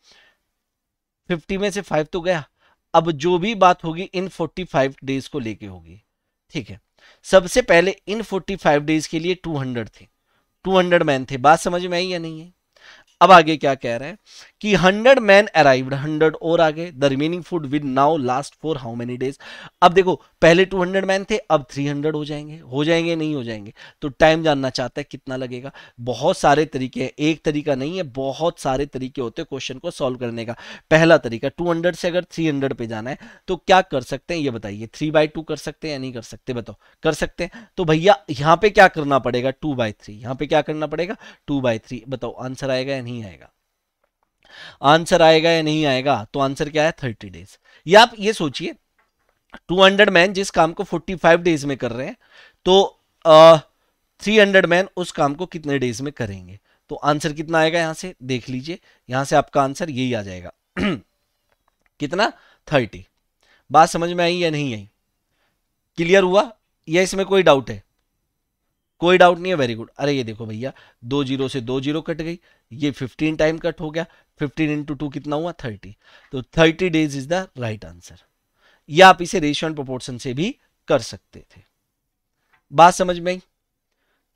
Speaker 1: फिफ्टी में से फाइव तो गया अब जो भी बात होगी इन फोर्टी फाइव डेज को लेके होगी ठीक है सबसे पहले इन फोर्टी फाइव डेज के लिए टू हंड्रेड थे टू हंड्रेड मैन थे बात समझ में आई या नहीं है अब आगे क्या कह रहे हैं कि हंड्रेड मैन अराइव्ड हंड्रेड और आगे the remaining food with now last for how many days अब देखो पहले टू हंड्रेड मैन थे अब थ्री हंड्रेड हो जाएंगे हो जाएंगे नहीं हो जाएंगे तो टाइम जानना चाहता है कितना लगेगा बहुत सारे तरीके हैं एक तरीका नहीं है बहुत सारे तरीके होते हैं क्वेश्चन को सॉल्व करने का पहला तरीका टू हंड्रेड से अगर थ्री हंड्रेड पे जाना है तो क्या कर सकते हैं ये बताइए थ्री बाई टू कर सकते हैं या नहीं कर सकते बताओ कर सकते हैं तो भैया यहाँ पे क्या करना पड़ेगा टू बाय थ्री यहां पे क्या करना पड़ेगा टू बाय थ्री बताओ आंसर आएगा या नहीं आएगा आंसर आएगा या नहीं आएगा तो आंसर क्या है थर्टी डेज या आप ये सोचिए टू हंड्रेड मैन जिस काम को फोर्टी फाइव डेज में कर रहे हैं तो थ्री हंड्रेड मैन उस काम को कितने डेज में करेंगे तो आंसर कितना आएगा यहां से देख लीजिए यहां से आपका आंसर यही आ जाएगा <clears throat> कितना थर्टी बात समझ में आई या नहीं आई क्लियर हुआ या इसमें कोई डाउट है कोई डाउट नहीं है वेरी गुड अरे ये देखो भैया दो जीरो से दो जीरो कट गई ये फिफ्टीन टाइम कट हो गया फिफ्टीन इंटू टू कितना हुआ थर्टी तो thirty days is the right answer या आप इसे रेशियो एंड प्रोपोर्शन से भी कर सकते थे बात समझ में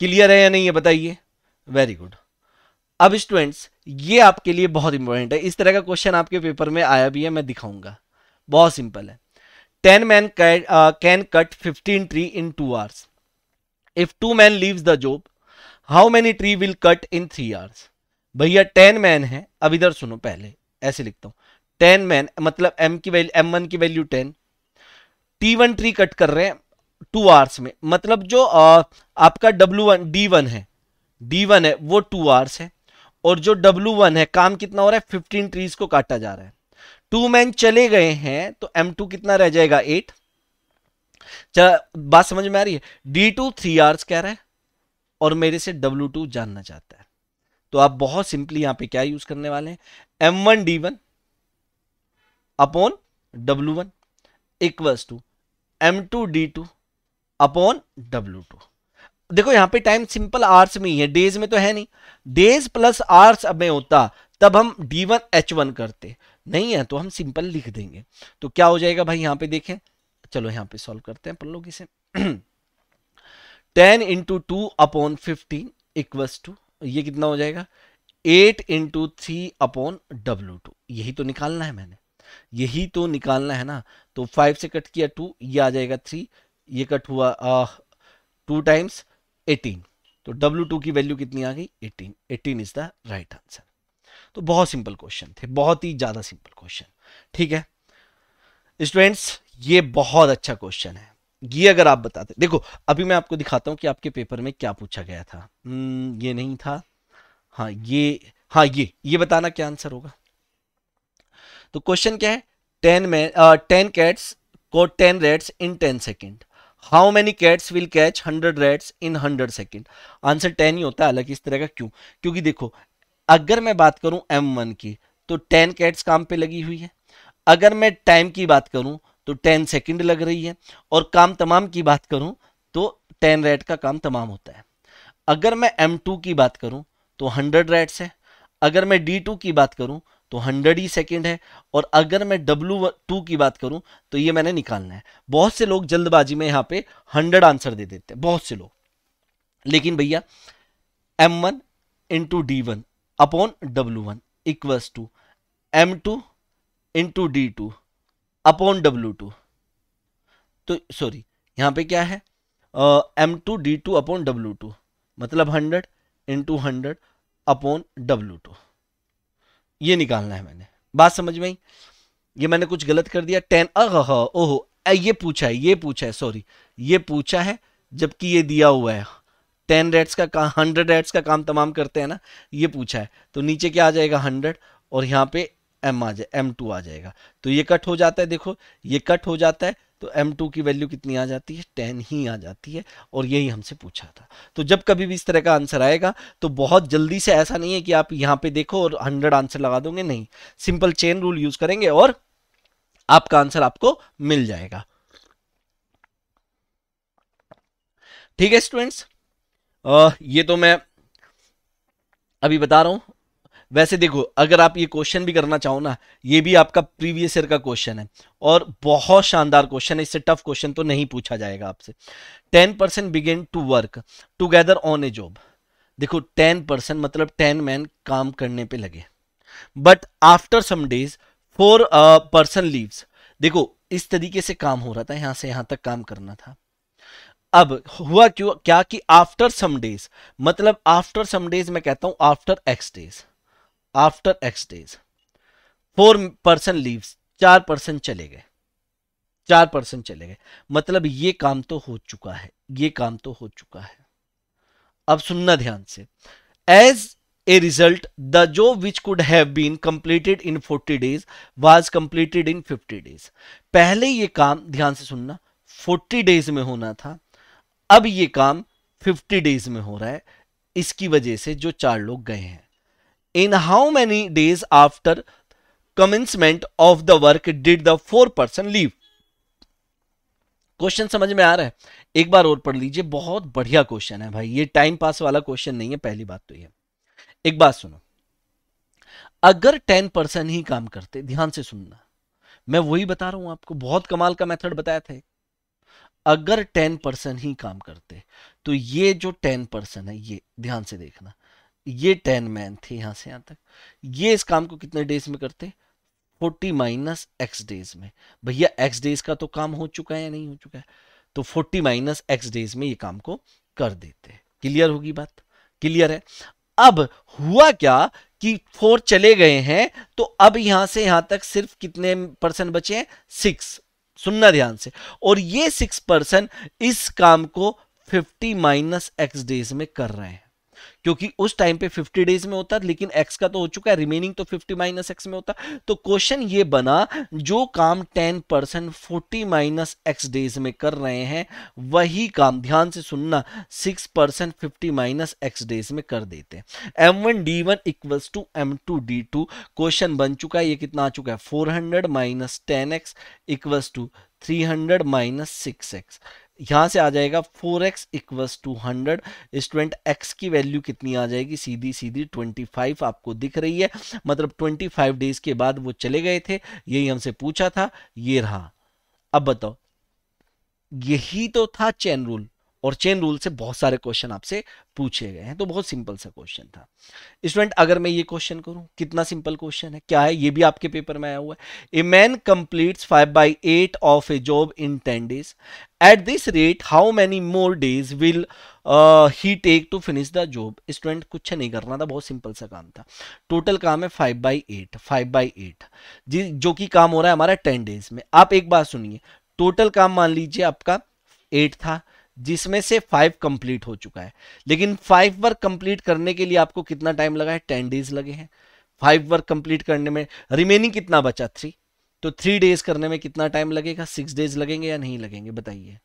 Speaker 1: क्लियर है या नहीं है बताइए वेरी गुड अब स्टूडेंट्स ये आपके लिए बहुत इंपॉर्टेंट है इस तरह का क्वेश्चन आपके पेपर में आया भी है मैं दिखाऊंगा बहुत सिंपल है ten man can cut fifteen tree in two hours if two man leaves the job how many tree will cut in three hours भैया टेन मैन है अब इधर सुनो पहले ऐसे लिखता हूं टेन मैन मतलब एम की वैल्यू एम वन की value ten T one tree cut कर रहे हैं टू आवर्स में मतलब जो आ, आपका डब्ल्यू वन डी वन है डी वन है वो टू आवर्स है और जो डब्ल्यू वन है काम कितना हो रहा है फिफ्टीन ट्रीज को काटा जा रहा है टू मैन चले गए हैं तो एम टू कितना रह जाएगा एट चल बात समझ में आ रही है डी टू थ्री आर्स कह रहा है और मेरे से डब्ल्यू टू जानना चाहता है तो आप बहुत सिंपली यहां पे क्या यूज करने वाले हैं M one D one upon W one equals to M two D two upon W two देखो यहां पे टाइम सिंपल आर्स में ही है डेज में तो है नहीं डेज प्लस आर्स में होता तब हम डी वन एच वन करते नहीं है तो हम सिंपल लिख देंगे तो क्या हो जाएगा भाई यहां पे देखें चलो यहाँ पे सॉल्व करते हैं पल्लो किसे ten into two upon fifteen equals to ये कितना हो जाएगा eight into three upon W two यही तो निकालना है मैंने यही तो निकालना है ना तो फाइव से कट किया टू ये आ जाएगा थ्री ये कट हुआ टू टाइम्स एटीन तो डब्ल्यू टू की वैल्यू कितनी आ गई eighteen eighteen is the right answer तो बहुत सिंपल क्वेश्चन थे बहुत ही ज़्यादा सिंपल क्वेश्चन ठीक है स्टूडेंट्स ये बहुत अच्छा क्वेश्चन है ये अगर आप बताते देखो अभी मैं आपको दिखाता हूं कि आपके पेपर में क्या पूछा गया था न, हम्म, ये नहीं था हाँ ये हाँ ये ये बताना क्या आंसर होगा तो क्वेश्चन क्या है टेन में टेन कैट्स को ten rats in ten second how many cats will catch hundred rats in hundred second answer ten ही होता है अलग इस तरह का क्यों क्योंकि देखो अगर मैं बात करूं एम वन की तो टेन कैट्स काम पे लगी हुई है अगर मैं टाइम की बात करूं तो टेन सेकंड लग रही है और काम तमाम की बात करूं तो टेन रेट का काम तमाम होता है अगर मैं एम टू की बात करूं तो हंड्रेड रेट्स है अगर मैं डी टू की बात करूं तो हंड्रेड ही सेकेंड है और अगर मैं डब्लू टू की बात करूं तो ये मैंने निकालना है बहुत से लोग जल्दबाजी में यहाँ पे हंड्रेड आंसर दे देते हैं बहुत से लोग लेकिन भैया M one into D one upon W one equals to M two into D two upon W two तो सॉरी यहाँ पे क्या है M two D two upon W two मतलब hundred into hundred upon W two ये निकालना है मैंने बात समझ में आई ये मैंने कुछ गलत कर दिया टेन अह ओहो ये पूछा है ये पूछा है सॉरी ये पूछा है जबकि ये दिया हुआ है टेन रेट्स का काम हंड्रेड रेट्स का काम तमाम करते हैं ना ये पूछा है तो नीचे क्या आ जाएगा हंड्रेड और यहाँ पे एम आ जाए एम टू आ जाएगा तो ये कट हो जाता है देखो ये कट हो जाता है तो M2 की वैल्यू कितनी आ जाती है टेन ही आ जाती है और यही हमसे पूछा था तो जब कभी भी इस तरह का आंसर आएगा तो बहुत जल्दी से ऐसा नहीं है कि आप यहाँ पे देखो और 100 आंसर लगा दोगे नहीं सिंपल चेन रूल यूज करेंगे और आपका आंसर आपको मिल जाएगा ठीक है स्टूडेंट्स ये तो मैं अभी बता रहा हूं वैसे देखो अगर आप ये क्वेश्चन भी करना चाहो ना ये भी आपका प्रीवियस ईयर का क्वेश्चन है और बहुत शानदार क्वेश्चन है इससे टफ क्वेश्चन तो नहीं पूछा जाएगा आपसे ten percent begin to work together on a job देखो टेन परसेंट मतलब टेन मैन काम करने पे लगे but after some days four person leaves देखो इस तरीके से काम हो रहा था यहां से यहां तक काम करना था अब हुआ क्यों क्या कि आफ्टर सम डेज मतलब आफ्टर सम डेज मैं कहता हूं after X days after X days four person leave चार पर्सन चले गए चार पर्सन चले गए मतलब ये काम तो हो चुका है ये काम तो हो चुका है अब सुनना ध्यान से एज ए रिजल्ट द जो which could have been completed in 40 days was completed in 50 days पहले ये काम ध्यान से सुनना 40 डेज में होना था अब ये काम 50 डेज में हो रहा है इसकी वजह से जो चार लोग गए हैं in how many days after commencement of the work did the four person leave question समझ में आ रहा है एक बार और पढ़ लीजिए बहुत बढ़िया क्वेश्चन है भाई ये टाइम पास वाला क्वेश्चन नहीं है पहली बात तो ये एक बात सुनो अगर टेन परसेंट ही काम करते ध्यान से सुनना मैं वही बता रहा हूं आपको बहुत कमाल का मेथड बताया था अगर टेन परसेंट ही काम करते तो ये जो टेन परसेंट है ये ध्यान से देखना ये टेन मैन थे यहां से यहां तक ये इस काम को कितने डेज में करते फोर्टी माइनस एक्स डेज में भैया एक्स डेज का तो काम हो चुका है या नहीं हो चुका है तो फोर्टी माइनस एक्स डेज में ये काम को कर देते हैं क्लियर होगी बात क्लियर है अब हुआ क्या कि फोर चले गए हैं तो अब यहां से यहां तक सिर्फ कितने परसेंट बचे हैं सिक्स सुनना ध्यान से और ये सिक्स परसेंट इस काम को फिफ्टी माइनस एक्स डेज में कर रहे हैं क्योंकि उस टाइम पे 50 डेज में होता लेकिन एक्स का तो हो चुका है रिमेनिंग तो 50 माइनस एक्स में होता तो क्वेश्चन ये बना जो काम 10 percent forty minus X days में कर रहे हैं वही काम ध्यान से सुनना 6 percent fifty minus X days में कर देते हैं M one D one equals to M two D two question बन चुका है ये कितना आ चुका है four hundred minus ten X equals to three hundred minus six X यहाँ से आ जाएगा four X equals to hundred student X की वैल्यू कितनी आ जाएगी सीधी सीधी ट्वेंटी फाइव आपको दिख रही है मतलब ट्वेंटी फाइव डेज के बाद वो चले गए थे यही हमसे पूछा था ये रहा अब बताओ यही तो था चैन रूल और चेन रूल से बहुत सारे क्वेश्चन आपसे पूछे गए हैं तो बहुत सिंपल सा क्वेश्चन था स्टूडेंट अगर मैं ये क्वेश्चन करूं कितना सिंपल क्वेश्चन है क्या है ये भी आपके पेपर में आया हुआ है a man complete five by eight of a job in ten days at this rate how many more days will he take to finish the job student कुछ नहीं करना था बहुत सिंपल सा काम था टोटल काम है five by eight five by eight जी जो कि काम हो रहा है हमारा टेन डेज में आप एक बात सुनिए टोटल काम मान लीजिए आपका एट था जिसमें से फाइव कंप्लीट हो चुका है लेकिन फाइव वर्क कंप्लीट करने के लिए आपको कितना टाइम लगा है टेन डेज लगे हैं फाइव वर्क कंप्लीट करने में रिमेनिंग कितना बचा थ्री तो थ्री डेज करने में कितना टाइम लगेगा सिक्स डेज लगेंगे या नहीं लगेंगे बताइए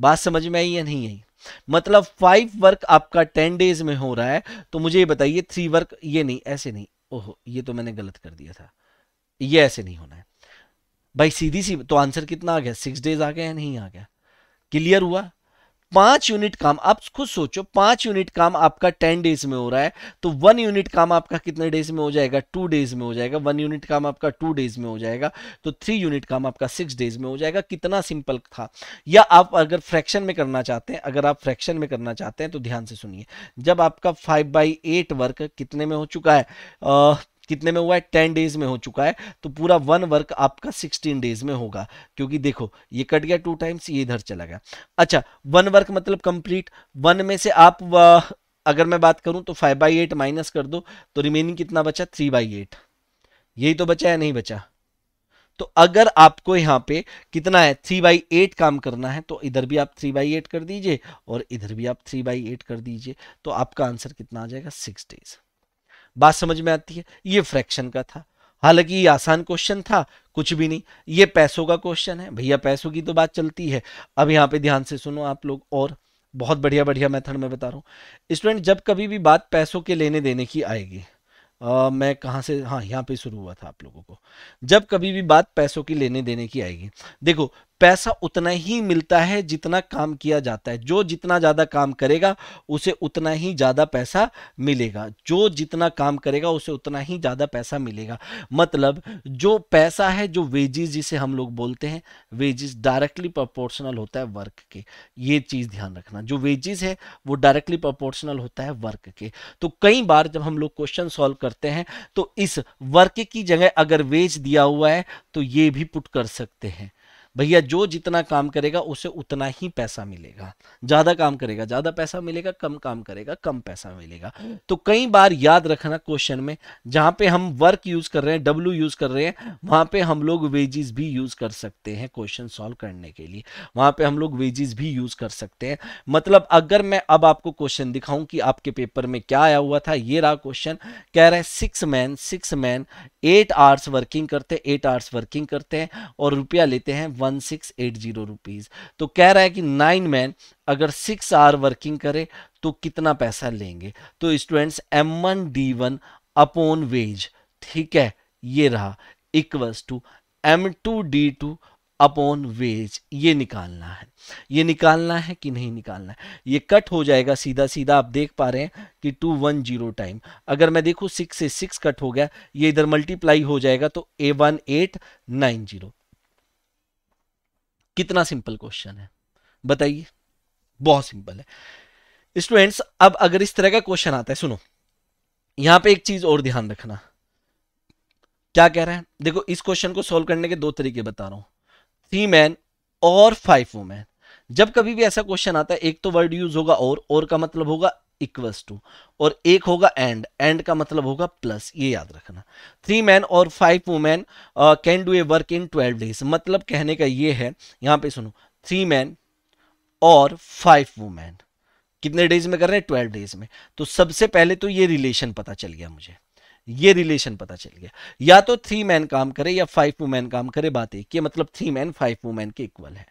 Speaker 1: बात समझ में आई या नहीं आई मतलब फाइव वर्क आपका टेन डेज में हो रहा है तो मुझे ये बताइए थ्री वर्क ये नहीं ऐसे नहीं ओहो ये तो मैंने गलत कर दिया था ये ऐसे नहीं होना है भाई सीधी सी तो आंसर कितना आ गया सिक्स डेज आ गया या नहीं आ गया क्लियर हुआ पांच यूनिट काम आप खुद सोचो पांच यूनिट काम आपका टेन डेज में हो रहा है तो वन यूनिट काम आपका कितने डेज में हो जाएगा टू डेज में हो जाएगा वन यूनिट काम आपका टू डेज में हो जाएगा तो थ्री यूनिट काम आपका सिक्स डेज में हो जाएगा कितना सिंपल था या आप अगर फ्रैक्शन में करना चाहते हैं अगर आप फ्रैक्शन में करना चाहते हैं तो ध्यान से सुनिए जब आपका फाइव बाई एट वर्क कितने में हो चुका है कितने में हुआ है टेन डेज में हो चुका है तो पूरा वन वर्क आपका सिक्सटीन डेज में होगा क्योंकि देखो ये कट गया टू टाइम्स ये इधर चला गया अच्छा वन वर्क मतलब कंप्लीट वन में से आप अगर मैं बात करूं तो फाइव बाई एट माइनस कर दो तो रिमेनिंग कितना बचा थ्री बाई एट यही तो बचा या नहीं बचा तो अगर आपको यहाँ पे कितना है थ्री बाई एट काम करना है तो इधर भी आप थ्री बाई एट कर दीजिए और इधर भी आप थ्री बाई एट कर दीजिए तो आपका आंसर कितना आ जाएगा सिक्स डेज बात समझ में आती है ये फ्रैक्शन का था हालांकि ये आसान क्वेश्चन था कुछ भी नहीं ये पैसों का क्वेश्चन है भैया पैसों की तो बात चलती है अब यहाँ पे ध्यान से सुनो आप लोग और बहुत बढ़िया बढ़िया मेथड में बता रहा हूँ स्टूडेंट जब कभी भी बात पैसों के लेने देने की आएगी आ, मैं कहाँ से हाँ यहाँ पे शुरू हुआ था आप लोगों को जब कभी भी बात पैसों की लेने देने की आएगी देखो पैसा उतना ही मिलता है जितना काम किया जाता है जो जितना ज़्यादा काम करेगा उसे उतना ही ज़्यादा पैसा मिलेगा जो जितना काम करेगा उसे उतना ही ज़्यादा पैसा मिलेगा मतलब जो पैसा है जो वेजेस जिसे हम लोग बोलते हैं वेजेस डायरेक्टली प्रोपोर्शनल होता है वर्क के ये चीज़ ध्यान रखना जो वेजेस है वो डायरेक्टली प्रोपोर्शनल होता है वर्क के तो कई बार जब हम लोग क्वेश्चन सॉल्व करते हैं तो इस वर्क की जगह अगर वेज दिया हुआ है तो ये भी पुट कर सकते हैं भैया जो जितना काम करेगा उसे उतना ही पैसा मिलेगा ज्यादा काम करेगा ज्यादा पैसा मिलेगा कम काम करेगा कम पैसा मिलेगा तो कई बार याद रखना क्वेश्चन में जहां पे हम वर्क यूज कर रहे हैं डब्ल्यू यूज कर रहे हैं वहां पे हम लोग वेजेस भी यूज कर सकते हैं क्वेश्चन सॉल्व करने के लिए वहां पे हम लोग वेजेस भी यूज कर सकते हैं मतलब अगर मैं अब आपको क्वेश्चन दिखाऊं कि आपके पेपर में क्या आया हुआ था ये रहा क्वेश्चन कह रहे हैं six man six man eight hours working करते हैं एट आवर्स वर्किंग करते हैं और रुपया लेते हैं one six eight zero rupees तो कह रहा है कि नाइन मैन अगर सिक्स आर वर्किंग करे तो कितना पैसा लेंगे तो students M one D one upon wage ठीक है ये रहा equals to M two D two upon wage ये निकालना है ये निकालना है कि नहीं निकालना है ये कट हो जाएगा सीधा सीधा आप देख पा रहे हैं कि टू वन जीरो टाइम अगर मैं देखूँ सिक्स से सिक्स कट हो गया ये इधर मल्टीप्लाई हो जाएगा तो A one eight nine zero कितना सिंपल क्वेश्चन है बताइए बहुत सिंपल है स्टूडेंट्स अब अगर इस तरह का क्वेश्चन आता है सुनो यहां पे एक चीज और ध्यान रखना क्या कह रहे हैं देखो इस क्वेश्चन को सोल्व करने के दो तरीके बता रहा हूं थ्री मैन और फाइव वोमैन जब कभी भी ऐसा क्वेश्चन आता है एक तो वर्ड यूज होगा और और का मतलब होगा इक्वल्स टू और एक होगा एंड एंड का मतलब होगा प्लस ये याद रखना थ्री मैन और five women can do a work in twelve days मतलब कहने का ये है यहां पे सुनो थ्री मैन और फाइव वुमेन कितने डेज में कर रहे हैं ट्वेल्व डेज में तो सबसे पहले तो ये रिलेशन पता चल गया मुझे ये रिलेशन पता चल गया या तो थ्री मैन काम करे या फाइव वुमेन काम करे बात एक मतलब थ्री मैन फाइव वुमेन के इक्वल है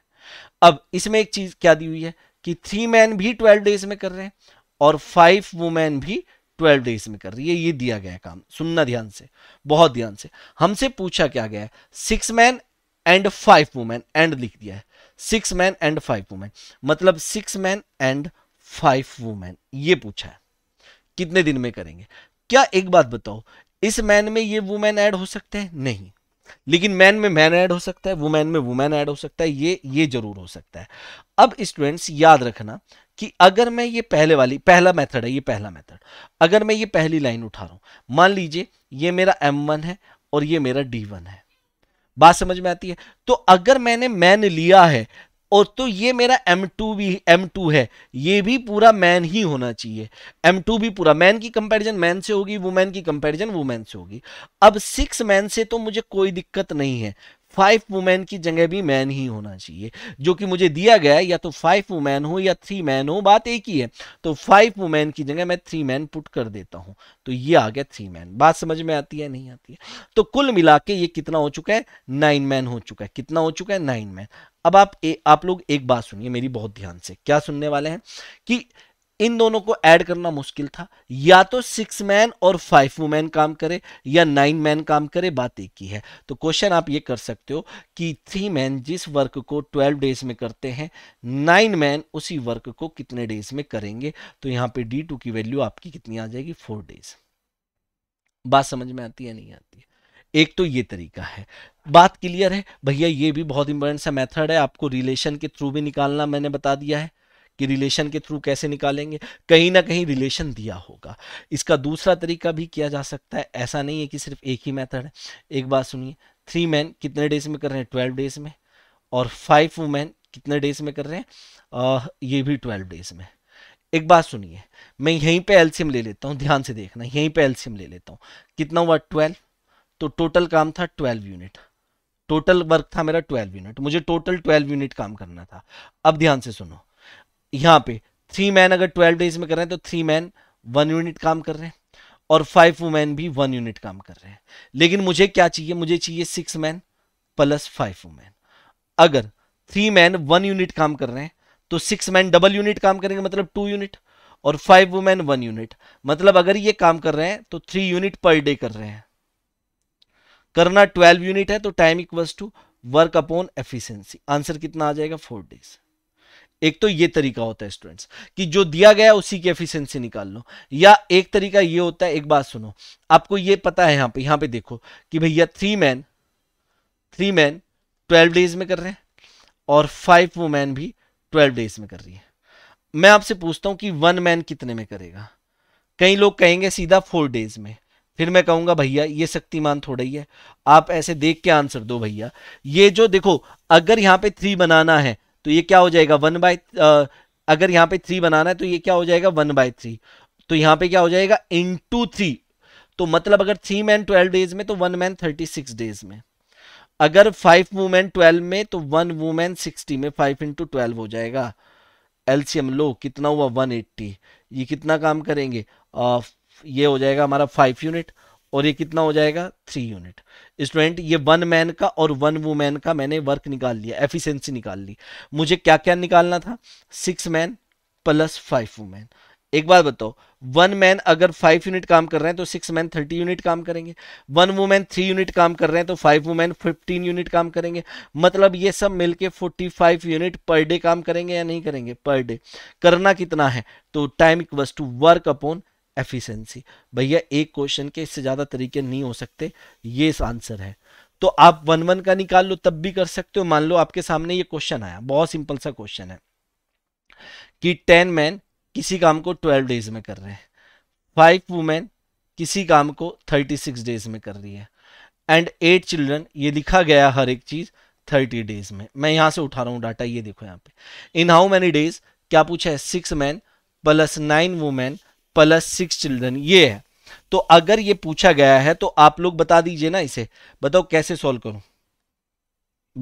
Speaker 1: अब इसमें एक चीज क्या दी हुई है कि थ्री मैन भी ट्वेल्व डेज में कर रहे हैं और फाइव वुमेन भी ट्वेल्व डेज में कर रही है ये दिया गया काम सुनना ध्यान से बहुत ध्यान से हमसे पूछा क्या गया है six man and five women and लिख दिया है six man and five women मतलब six man and five women ये पूछा है कितने दिन में करेंगे क्या एक बात बताओ इस मैन में ये वुमेन ऐड हो सकते हैं नहीं लेकिन मैन में मैन ऐड हो सकता है वुमेन में वुमेन ऐड हो सकता है ये ये जरूर हो सकता है अब स्टूडेंट्स याद रखना कि अगर मैं ये पहले वाली पहला मेथड है ये पहला मेथड अगर मैं ये पहली लाइन उठा रहा हूं मान लीजिए ये मेरा एम वन है और ये मेरा डी वन है बात समझ में आती है तो अगर मैंने मैन लिया है और तो ये मेरा M2 भी M2 है ये भी पूरा मैन ही होना चाहिए M2 भी पूरा मैन की कंपैरिजन मैन से होगी वुमेन की कंपैरिजन वुमेन से होगी अब सिक्स मैन से तो मुझे कोई दिक्कत नहीं है फाइव वुमेन की जगह भी मैन ही होना चाहिए जो कि मुझे दिया गया है या तो फाइव वुमेन हो या थ्री मैन हो बात एक ही है तो फाइव वुमेन की जगह मैं थ्री मैन पुट कर देता हूं तो ये आ गया थ्री मैन बात समझ में आती है नहीं आती है तो कुल मिला के ये कितना हो चुका है नाइन मैन हो चुका है कितना हो चुका है नाइन मैन अब आप ए, आप लोग एक बात सुनिए मेरी बहुत ध्यान से क्या सुनने वाले हैं कि इन दोनों को ऐड करना मुश्किल था या तो सिक्स मैन और फाइव वुमेन काम करे या नाइन मैन काम करे बात एक ही है तो क्वेश्चन आप ये कर सकते हो कि थ्री मैन जिस वर्क को ट्वेल्व डेज में करते हैं नाइन मैन उसी वर्क को कितने डेज में करेंगे तो यहां पे डी टू की वैल्यू आपकी कितनी आ जाएगी फोर डेज बात समझ में आती है नहीं आती है एक तो ये तरीका है बात क्लियर है भैया ये भी बहुत इंपॉर्टेंट सा मेथड है आपको रिलेशन के थ्रू भी निकालना मैंने बता दिया है कि रिलेशन के थ्रू कैसे निकालेंगे कहीं ना कहीं रिलेशन दिया होगा इसका दूसरा तरीका भी किया जा सकता है ऐसा नहीं है कि सिर्फ एक ही मेथड है एक बात सुनिए थ्री मैन कितने डेज में कर रहे हैं ट्वेल्व डेज में और फाइव वुमेन कितने डेज में कर रहे हैं आ, ये भी ट्वेल्व डेज में एक बात सुनिए मैं यहीं पे एल्सियम ले लेता हूँ ध्यान से देखना यहीं पे एल्सियम ले लेता हूँ कितना हुआ ट्वेल्व तो टोटल काम था ट्वेल्व यूनिट टोटल वर्क था मेरा ट्वेल्व यूनिट मुझे टोटल ट्वेल्व यूनिट काम करना था अब ध्यान से सुनो यहां पे थ्री मैन अगर ट्वेल्व डेज में कर रहे हैं तो थ्री मैन वन यूनिट काम कर रहे हैं और फाइव वुमेन भी वन यूनिट काम कर रहे हैं लेकिन मुझे क्या चाहिए मुझे चाहिए six man plus five women अगर थ्री मैन वन यूनिट काम कर रहे हैं तो सिक्स मैन डबल यूनिट काम करेंगे मतलब टू यूनिट और फाइव वुमेन वन यूनिट मतलब अगर ये काम कर रहे हैं तो थ्री यूनिट पर डे कर रहे हैं करना 12 यूनिट है तो time equals to work upon efficiency answer कितना आ जाएगा फोर डेज एक तो ये तरीका होता है स्टूडेंट्स कि जो दिया गया उसी की एफिशिएंसी निकाल लो या एक तरीका ये होता है एक बात सुनो आपको ये पता है यहाँ पे यहां पे देखो कि भैया three man three man twelve days में कर रहे हैं और फाइव वोमैन भी ट्वेल्व डेज में कर रही है मैं आपसे पूछता हूं कि वन मैन कितने में करेगा कई लोग कहेंगे सीधा फोर डेज में फिर मैं कहूंगा भैया ये शक्तिमान थोड़ा ही है आप ऐसे देख के आंसर दो भैया ये जो देखो अगर यहाँ पे थ्री बनाना है तो ये क्या हो जाएगा वन बाय अगर यहाँ पे थ्री बनाना है तो ये क्या हो जाएगा वन बाय थ्री तो यहाँ पे क्या हो जाएगा इन टू थ्री तो मतलब अगर थ्री मैन ट्वेल्व डेज में तो one man thirty six days में अगर फाइव वूमेन ट्वेल्व में तो वन वूमेन सिक्सटी में फाइव इंटू ट्वेल्व हो जाएगा एलसीएम लो कितना हुआ वन एट्टी ये कितना काम करेंगे ये हो जाएगा हमारा फाइव यूनिट और ये कितना हो जाएगा थ्री यूनिट स्टूडेंट ये वन मैन का और वन वूमैन का मैंने वर्क निकाल लिया एफिशिएंसी निकाल ली मुझे क्या क्या निकालना था six man plus five woman एक बार बताओ वन मैन अगर फाइव यूनिट काम कर रहे हैं तो सिक्स मैन थर्टी यूनिट काम करेंगे वन वूमैन थ्री यूनिट काम कर रहे हैं तो फाइव वूमैन फिफ्टीन यूनिट काम करेंगे मतलब ये सब मिलके forty five unit per day काम करेंगे या नहीं करेंगे पर डे करना कितना है तो time equals to work upon efficiency भैया एक क्वेश्चन के इससे ज़्यादा तरीके नहीं हो सकते ये आंसर है तो आप वन वन का निकाल लो तब भी कर सकते हो मान लो आपके सामने ये क्वेश्चन आया बहुत सिंपल सा क्वेश्चन है कि टेन मैन किसी काम को ट्वेल्व डेज में कर रहे हैं फाइव वुमेन किसी काम को थर्टी सिक्स डेज में कर रही है एंड एट चिल्ड्रन ये लिखा गया हर एक चीज़ थर्टी डेज में मैं यहां से उठा रहा हूँ डाटा ये देखो यहाँ पे इन हाउ मैनी डेज क्या पूछा है six man plus nine women plus six children ये है तो अगर ये पूछा गया है तो आप लोग बता दीजिए ना इसे बताओ कैसे सॉल्व करूं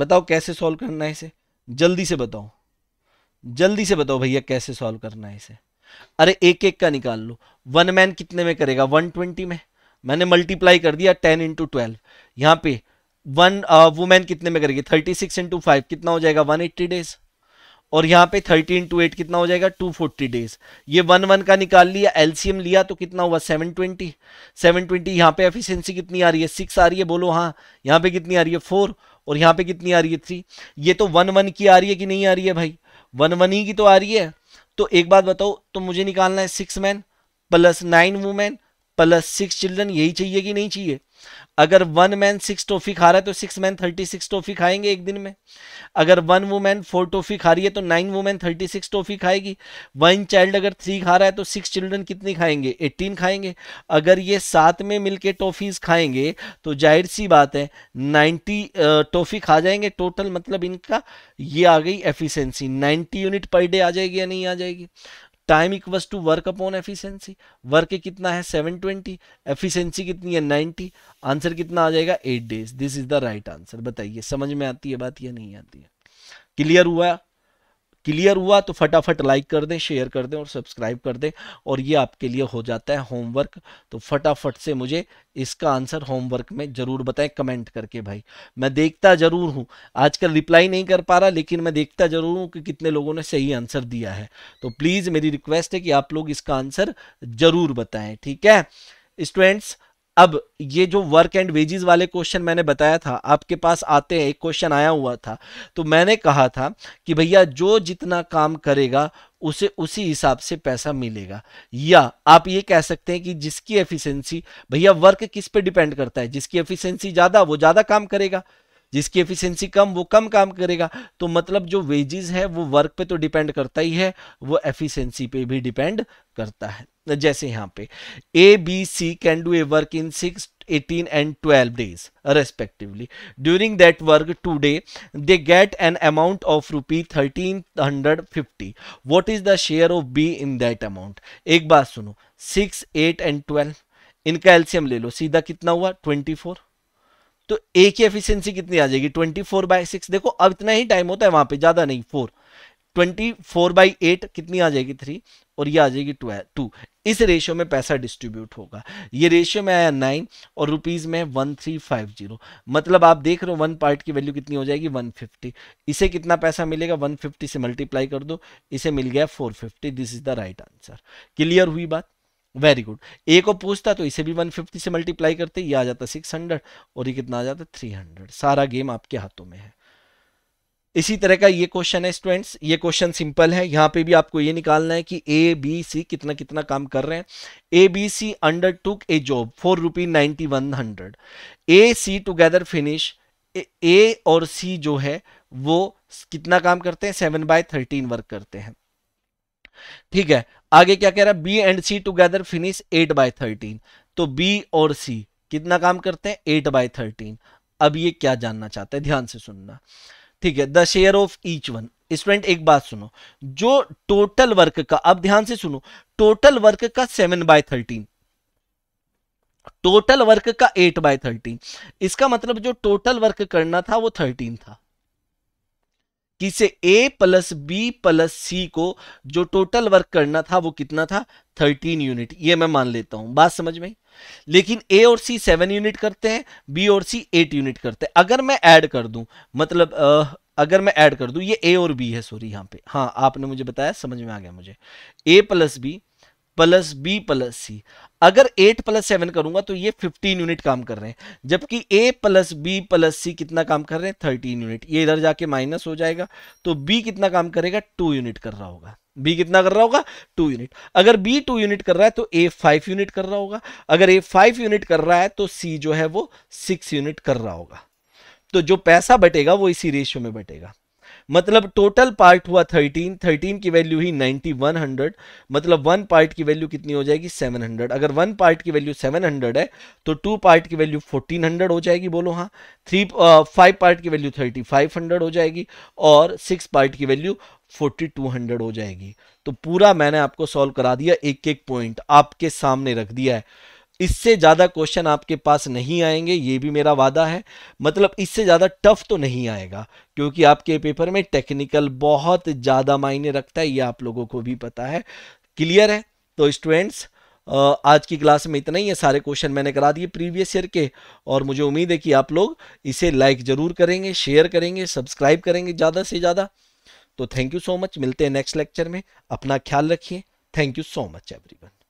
Speaker 1: बताओ कैसे सॉल्व करना है इसे जल्दी से बताओ जल्दी से बताओ भैया कैसे सॉल्व करना है इसे अरे एक एक का निकाल लो वन मैन कितने में करेगा वन ट्वेंटी में मैंने मल्टीप्लाई कर दिया टेन इंटू ट्वेल्व यहां पर वन वुमेन कितने में करेगी थर्टी सिक्स इंटू फाइव कितना हो जाएगा वन एट्टी डेज और यहाँ पे थर्टी टू एट कितना हो जाएगा टू फोर्टी डेज ये वन वन का निकाल लिया एलसीएम लिया तो कितना हुआ सेवन ट्वेंटी सेवन ट्वेंटी यहाँ पे एफिशिएंसी कितनी आ रही है सिक्स आ रही है बोलो हाँ यहाँ पे कितनी आ रही है फोर और यहाँ पे कितनी आ रही है थ्री ये तो वन वन की आ रही है कि नहीं आ रही है भाई वन वन ही की तो आ रही है तो एक बात बताओ तो मुझे निकालना है six man plus nine women plus six children यही चाहिए कि नहीं चाहिए अगर वन मैन सिक्स टॉफी खा रहा है तो six man thirty six toffee खाएंगे एक दिन में अगर वन वुमेन फोर टॉफी खा रही है तो nine women thirty six toffee खाएगी वन चाइल्ड अगर थ्री खा रहा है तो सिक्स चिल्ड्रन कितनी खाएंगे एट्टीन खाएंगे अगर ये सात में मिलके टॉफीज खाएंगे तो जाहिर सी बात है नाइन्टी टॉफी खा जाएंगे टोटल मतलब इनका ये आ गई efficiency ninety unit per day आ जाएगी या नहीं आ जाएगी time equals to work upon efficiency work कितना है 720 एफिशिएंसी कितनी है 90 आंसर कितना आ जाएगा 8 days this is the right answer बताइए समझ में आती है बात या नहीं आती है क्लियर हुआ क्लियर हुआ तो फटाफट लाइक कर दें शेयर कर दें और सब्सक्राइब कर दें और ये आपके लिए हो जाता है होमवर्क तो फटाफट से मुझे इसका आंसर होमवर्क में ज़रूर बताएं कमेंट करके भाई मैं देखता ज़रूर हूँ आजकल रिप्लाई नहीं कर पा रहा लेकिन मैं देखता ज़रूर हूँ कि कितने लोगों ने सही आंसर दिया है तो प्लीज़ मेरी रिक्वेस्ट है कि आप लोग इसका आंसर ज़रूर बताएं ठीक है स्टूडेंट्स अब ये जो वर्क एंड वेजेस वाले क्वेश्चन मैंने बताया था आपके पास आते हैं एक क्वेश्चन आया हुआ था तो मैंने कहा था कि भैया जो जितना काम करेगा उसे उसी हिसाब से पैसा मिलेगा या आप ये कह सकते हैं कि जिसकी एफिशिएंसी भैया वर्क किस पे डिपेंड करता है जिसकी एफिशिएंसी ज्यादा वो ज्यादा काम करेगा जिसकी एफिशिएंसी कम वो कम काम करेगा तो मतलब जो वेजेस है वो वर्क पे तो डिपेंड करता ही है वो एफिशिएंसी पे भी डिपेंड करता है जैसे यहाँ पे A B C can do a work in six eighteen and twelve days respectively during that work today they get an amount of rupee thirteen hundred fifty what is the share of B in that amount एक बात सुनो सिक्स एट एंड ट्वेल्व इनका एल्सियम ले लो सीधा कितना हुआ ट्वेंटी फोर तो ए की एफिशिएंसी कितनी आ जाएगी ट्वेंटी फोर बाई सिक्स देखो अब इतना ही टाइम होता है वहां पे ज्यादा नहीं four twenty four by eight कितनी आ जाएगी थ्री और ये आ जाएगी ट्वेल्व टू इस रेशियो में पैसा डिस्ट्रीब्यूट होगा ये रेशियो में आया नाइन और रुपीज में वन थ्री फाइव जीरो मतलब आप देख रहे हो वन पार्ट की वैल्यू कितनी हो जाएगी वन फिफ्टी इसे कितना पैसा मिलेगा वन फिफ्टी से मल्टीप्लाई कर दो इसे मिल गया four fifty this is the right answer clear हुई बात वेरी गुड ए को पूछता तो इसे भी 150 से मल्टीप्लाई करते ये आ जाता 600 और ये कितना आ जाता 300 सारा गेम आपके हाथों में है इसी तरह का ये क्वेश्चन है स्टूडेंट्स ये क्वेश्चन सिंपल है यहाँ पे भी आपको ये निकालना है कि ए बी सी कितना कितना काम कर रहे हैं A B C undertook a job for rupee ninety one hundred A C together finish A और सी जो है वो कितना काम करते हैं सेवन बाय थर्टीन वर्क करते हैं ठीक है आगे क्या कह रहा है B and C together finish eight by thirteen तो बी और सी कितना काम करते हैं एट बाय थर्टीन अब ये क्या जानना चाहते हैं ध्यान से सुनना ठीक है the share of each one student एक बात सुनो जो टोटल वर्क का अब ध्यान से सुनो टोटल वर्क का seven by thirteen total work का एट बाय थर्टीन इसका मतलब जो टोटल वर्क करना था वो थर्टीन था कि इसे प्लस बी प्लस सी को जो टोटल वर्क करना था वो कितना था 13 यूनिट ये मैं मान लेता हूं बात समझ में लेकिन ए और सी सेवन यूनिट करते हैं बी और सी एट यूनिट करते हैं अगर मैं ऐड कर दूं मतलब आ, अगर मैं ऐड कर दूं ये ए और बी है सॉरी यहां पे हाँ आपने मुझे बताया समझ में आ गया मुझे A plus B plus B plus C अगर एट प्लस सेवन करूंगा तो ये फिफ्टीन यूनिट काम कर रहे हैं जबकि A plus B plus C कितना काम कर रहे हैं थर्टीन यूनिट ये इधर जाके माइनस हो जाएगा तो बी कितना काम करेगा टू यूनिट कर रहा होगा बी कितना कर रहा होगा टू यूनिट अगर बी टू यूनिट कर रहा है तो ए फाइव यूनिट कर रहा होगा अगर ए फाइव यूनिट कर रहा है तो सी जो है वो सिक्स यूनिट कर रहा होगा तो जो पैसा बटेगा वो इसी रेशियो में बटेगा मतलब टोटल पार्ट हुआ 13 13 की वैल्यू ही 9100 मतलब वन पार्ट की वैल्यू कितनी हो जाएगी 700 अगर वन पार्ट की वैल्यू 700 है तो टू पार्ट की वैल्यू 1400 हो जाएगी बोलो हाँ थ्री फाइव पार्ट की वैल्यू 3500 हो जाएगी और सिक्स पार्ट की वैल्यू 4200 हो जाएगी तो पूरा मैंने आपको सॉल्व करा दिया एक एक पॉइंट आपके सामने रख दिया है इससे ज़्यादा क्वेश्चन आपके पास नहीं आएंगे ये भी मेरा वादा है मतलब इससे ज़्यादा टफ तो नहीं आएगा क्योंकि आपके पेपर में टेक्निकल बहुत ज़्यादा मायने रखता है ये आप लोगों को भी पता है क्लियर है तो स्टूडेंट्स आज की क्लास में इतना ही है सारे क्वेश्चन मैंने करा दिए प्रीवियस ईयर के और मुझे उम्मीद है कि आप लोग इसे लाइक ज़रूर करेंगे शेयर करेंगे सब्सक्राइब करेंगे ज़्यादा से ज़्यादा तो थैंक यू सो मच मिलते हैं नेक्स्ट लेक्चर में अपना ख्याल रखिए thank you so much everyone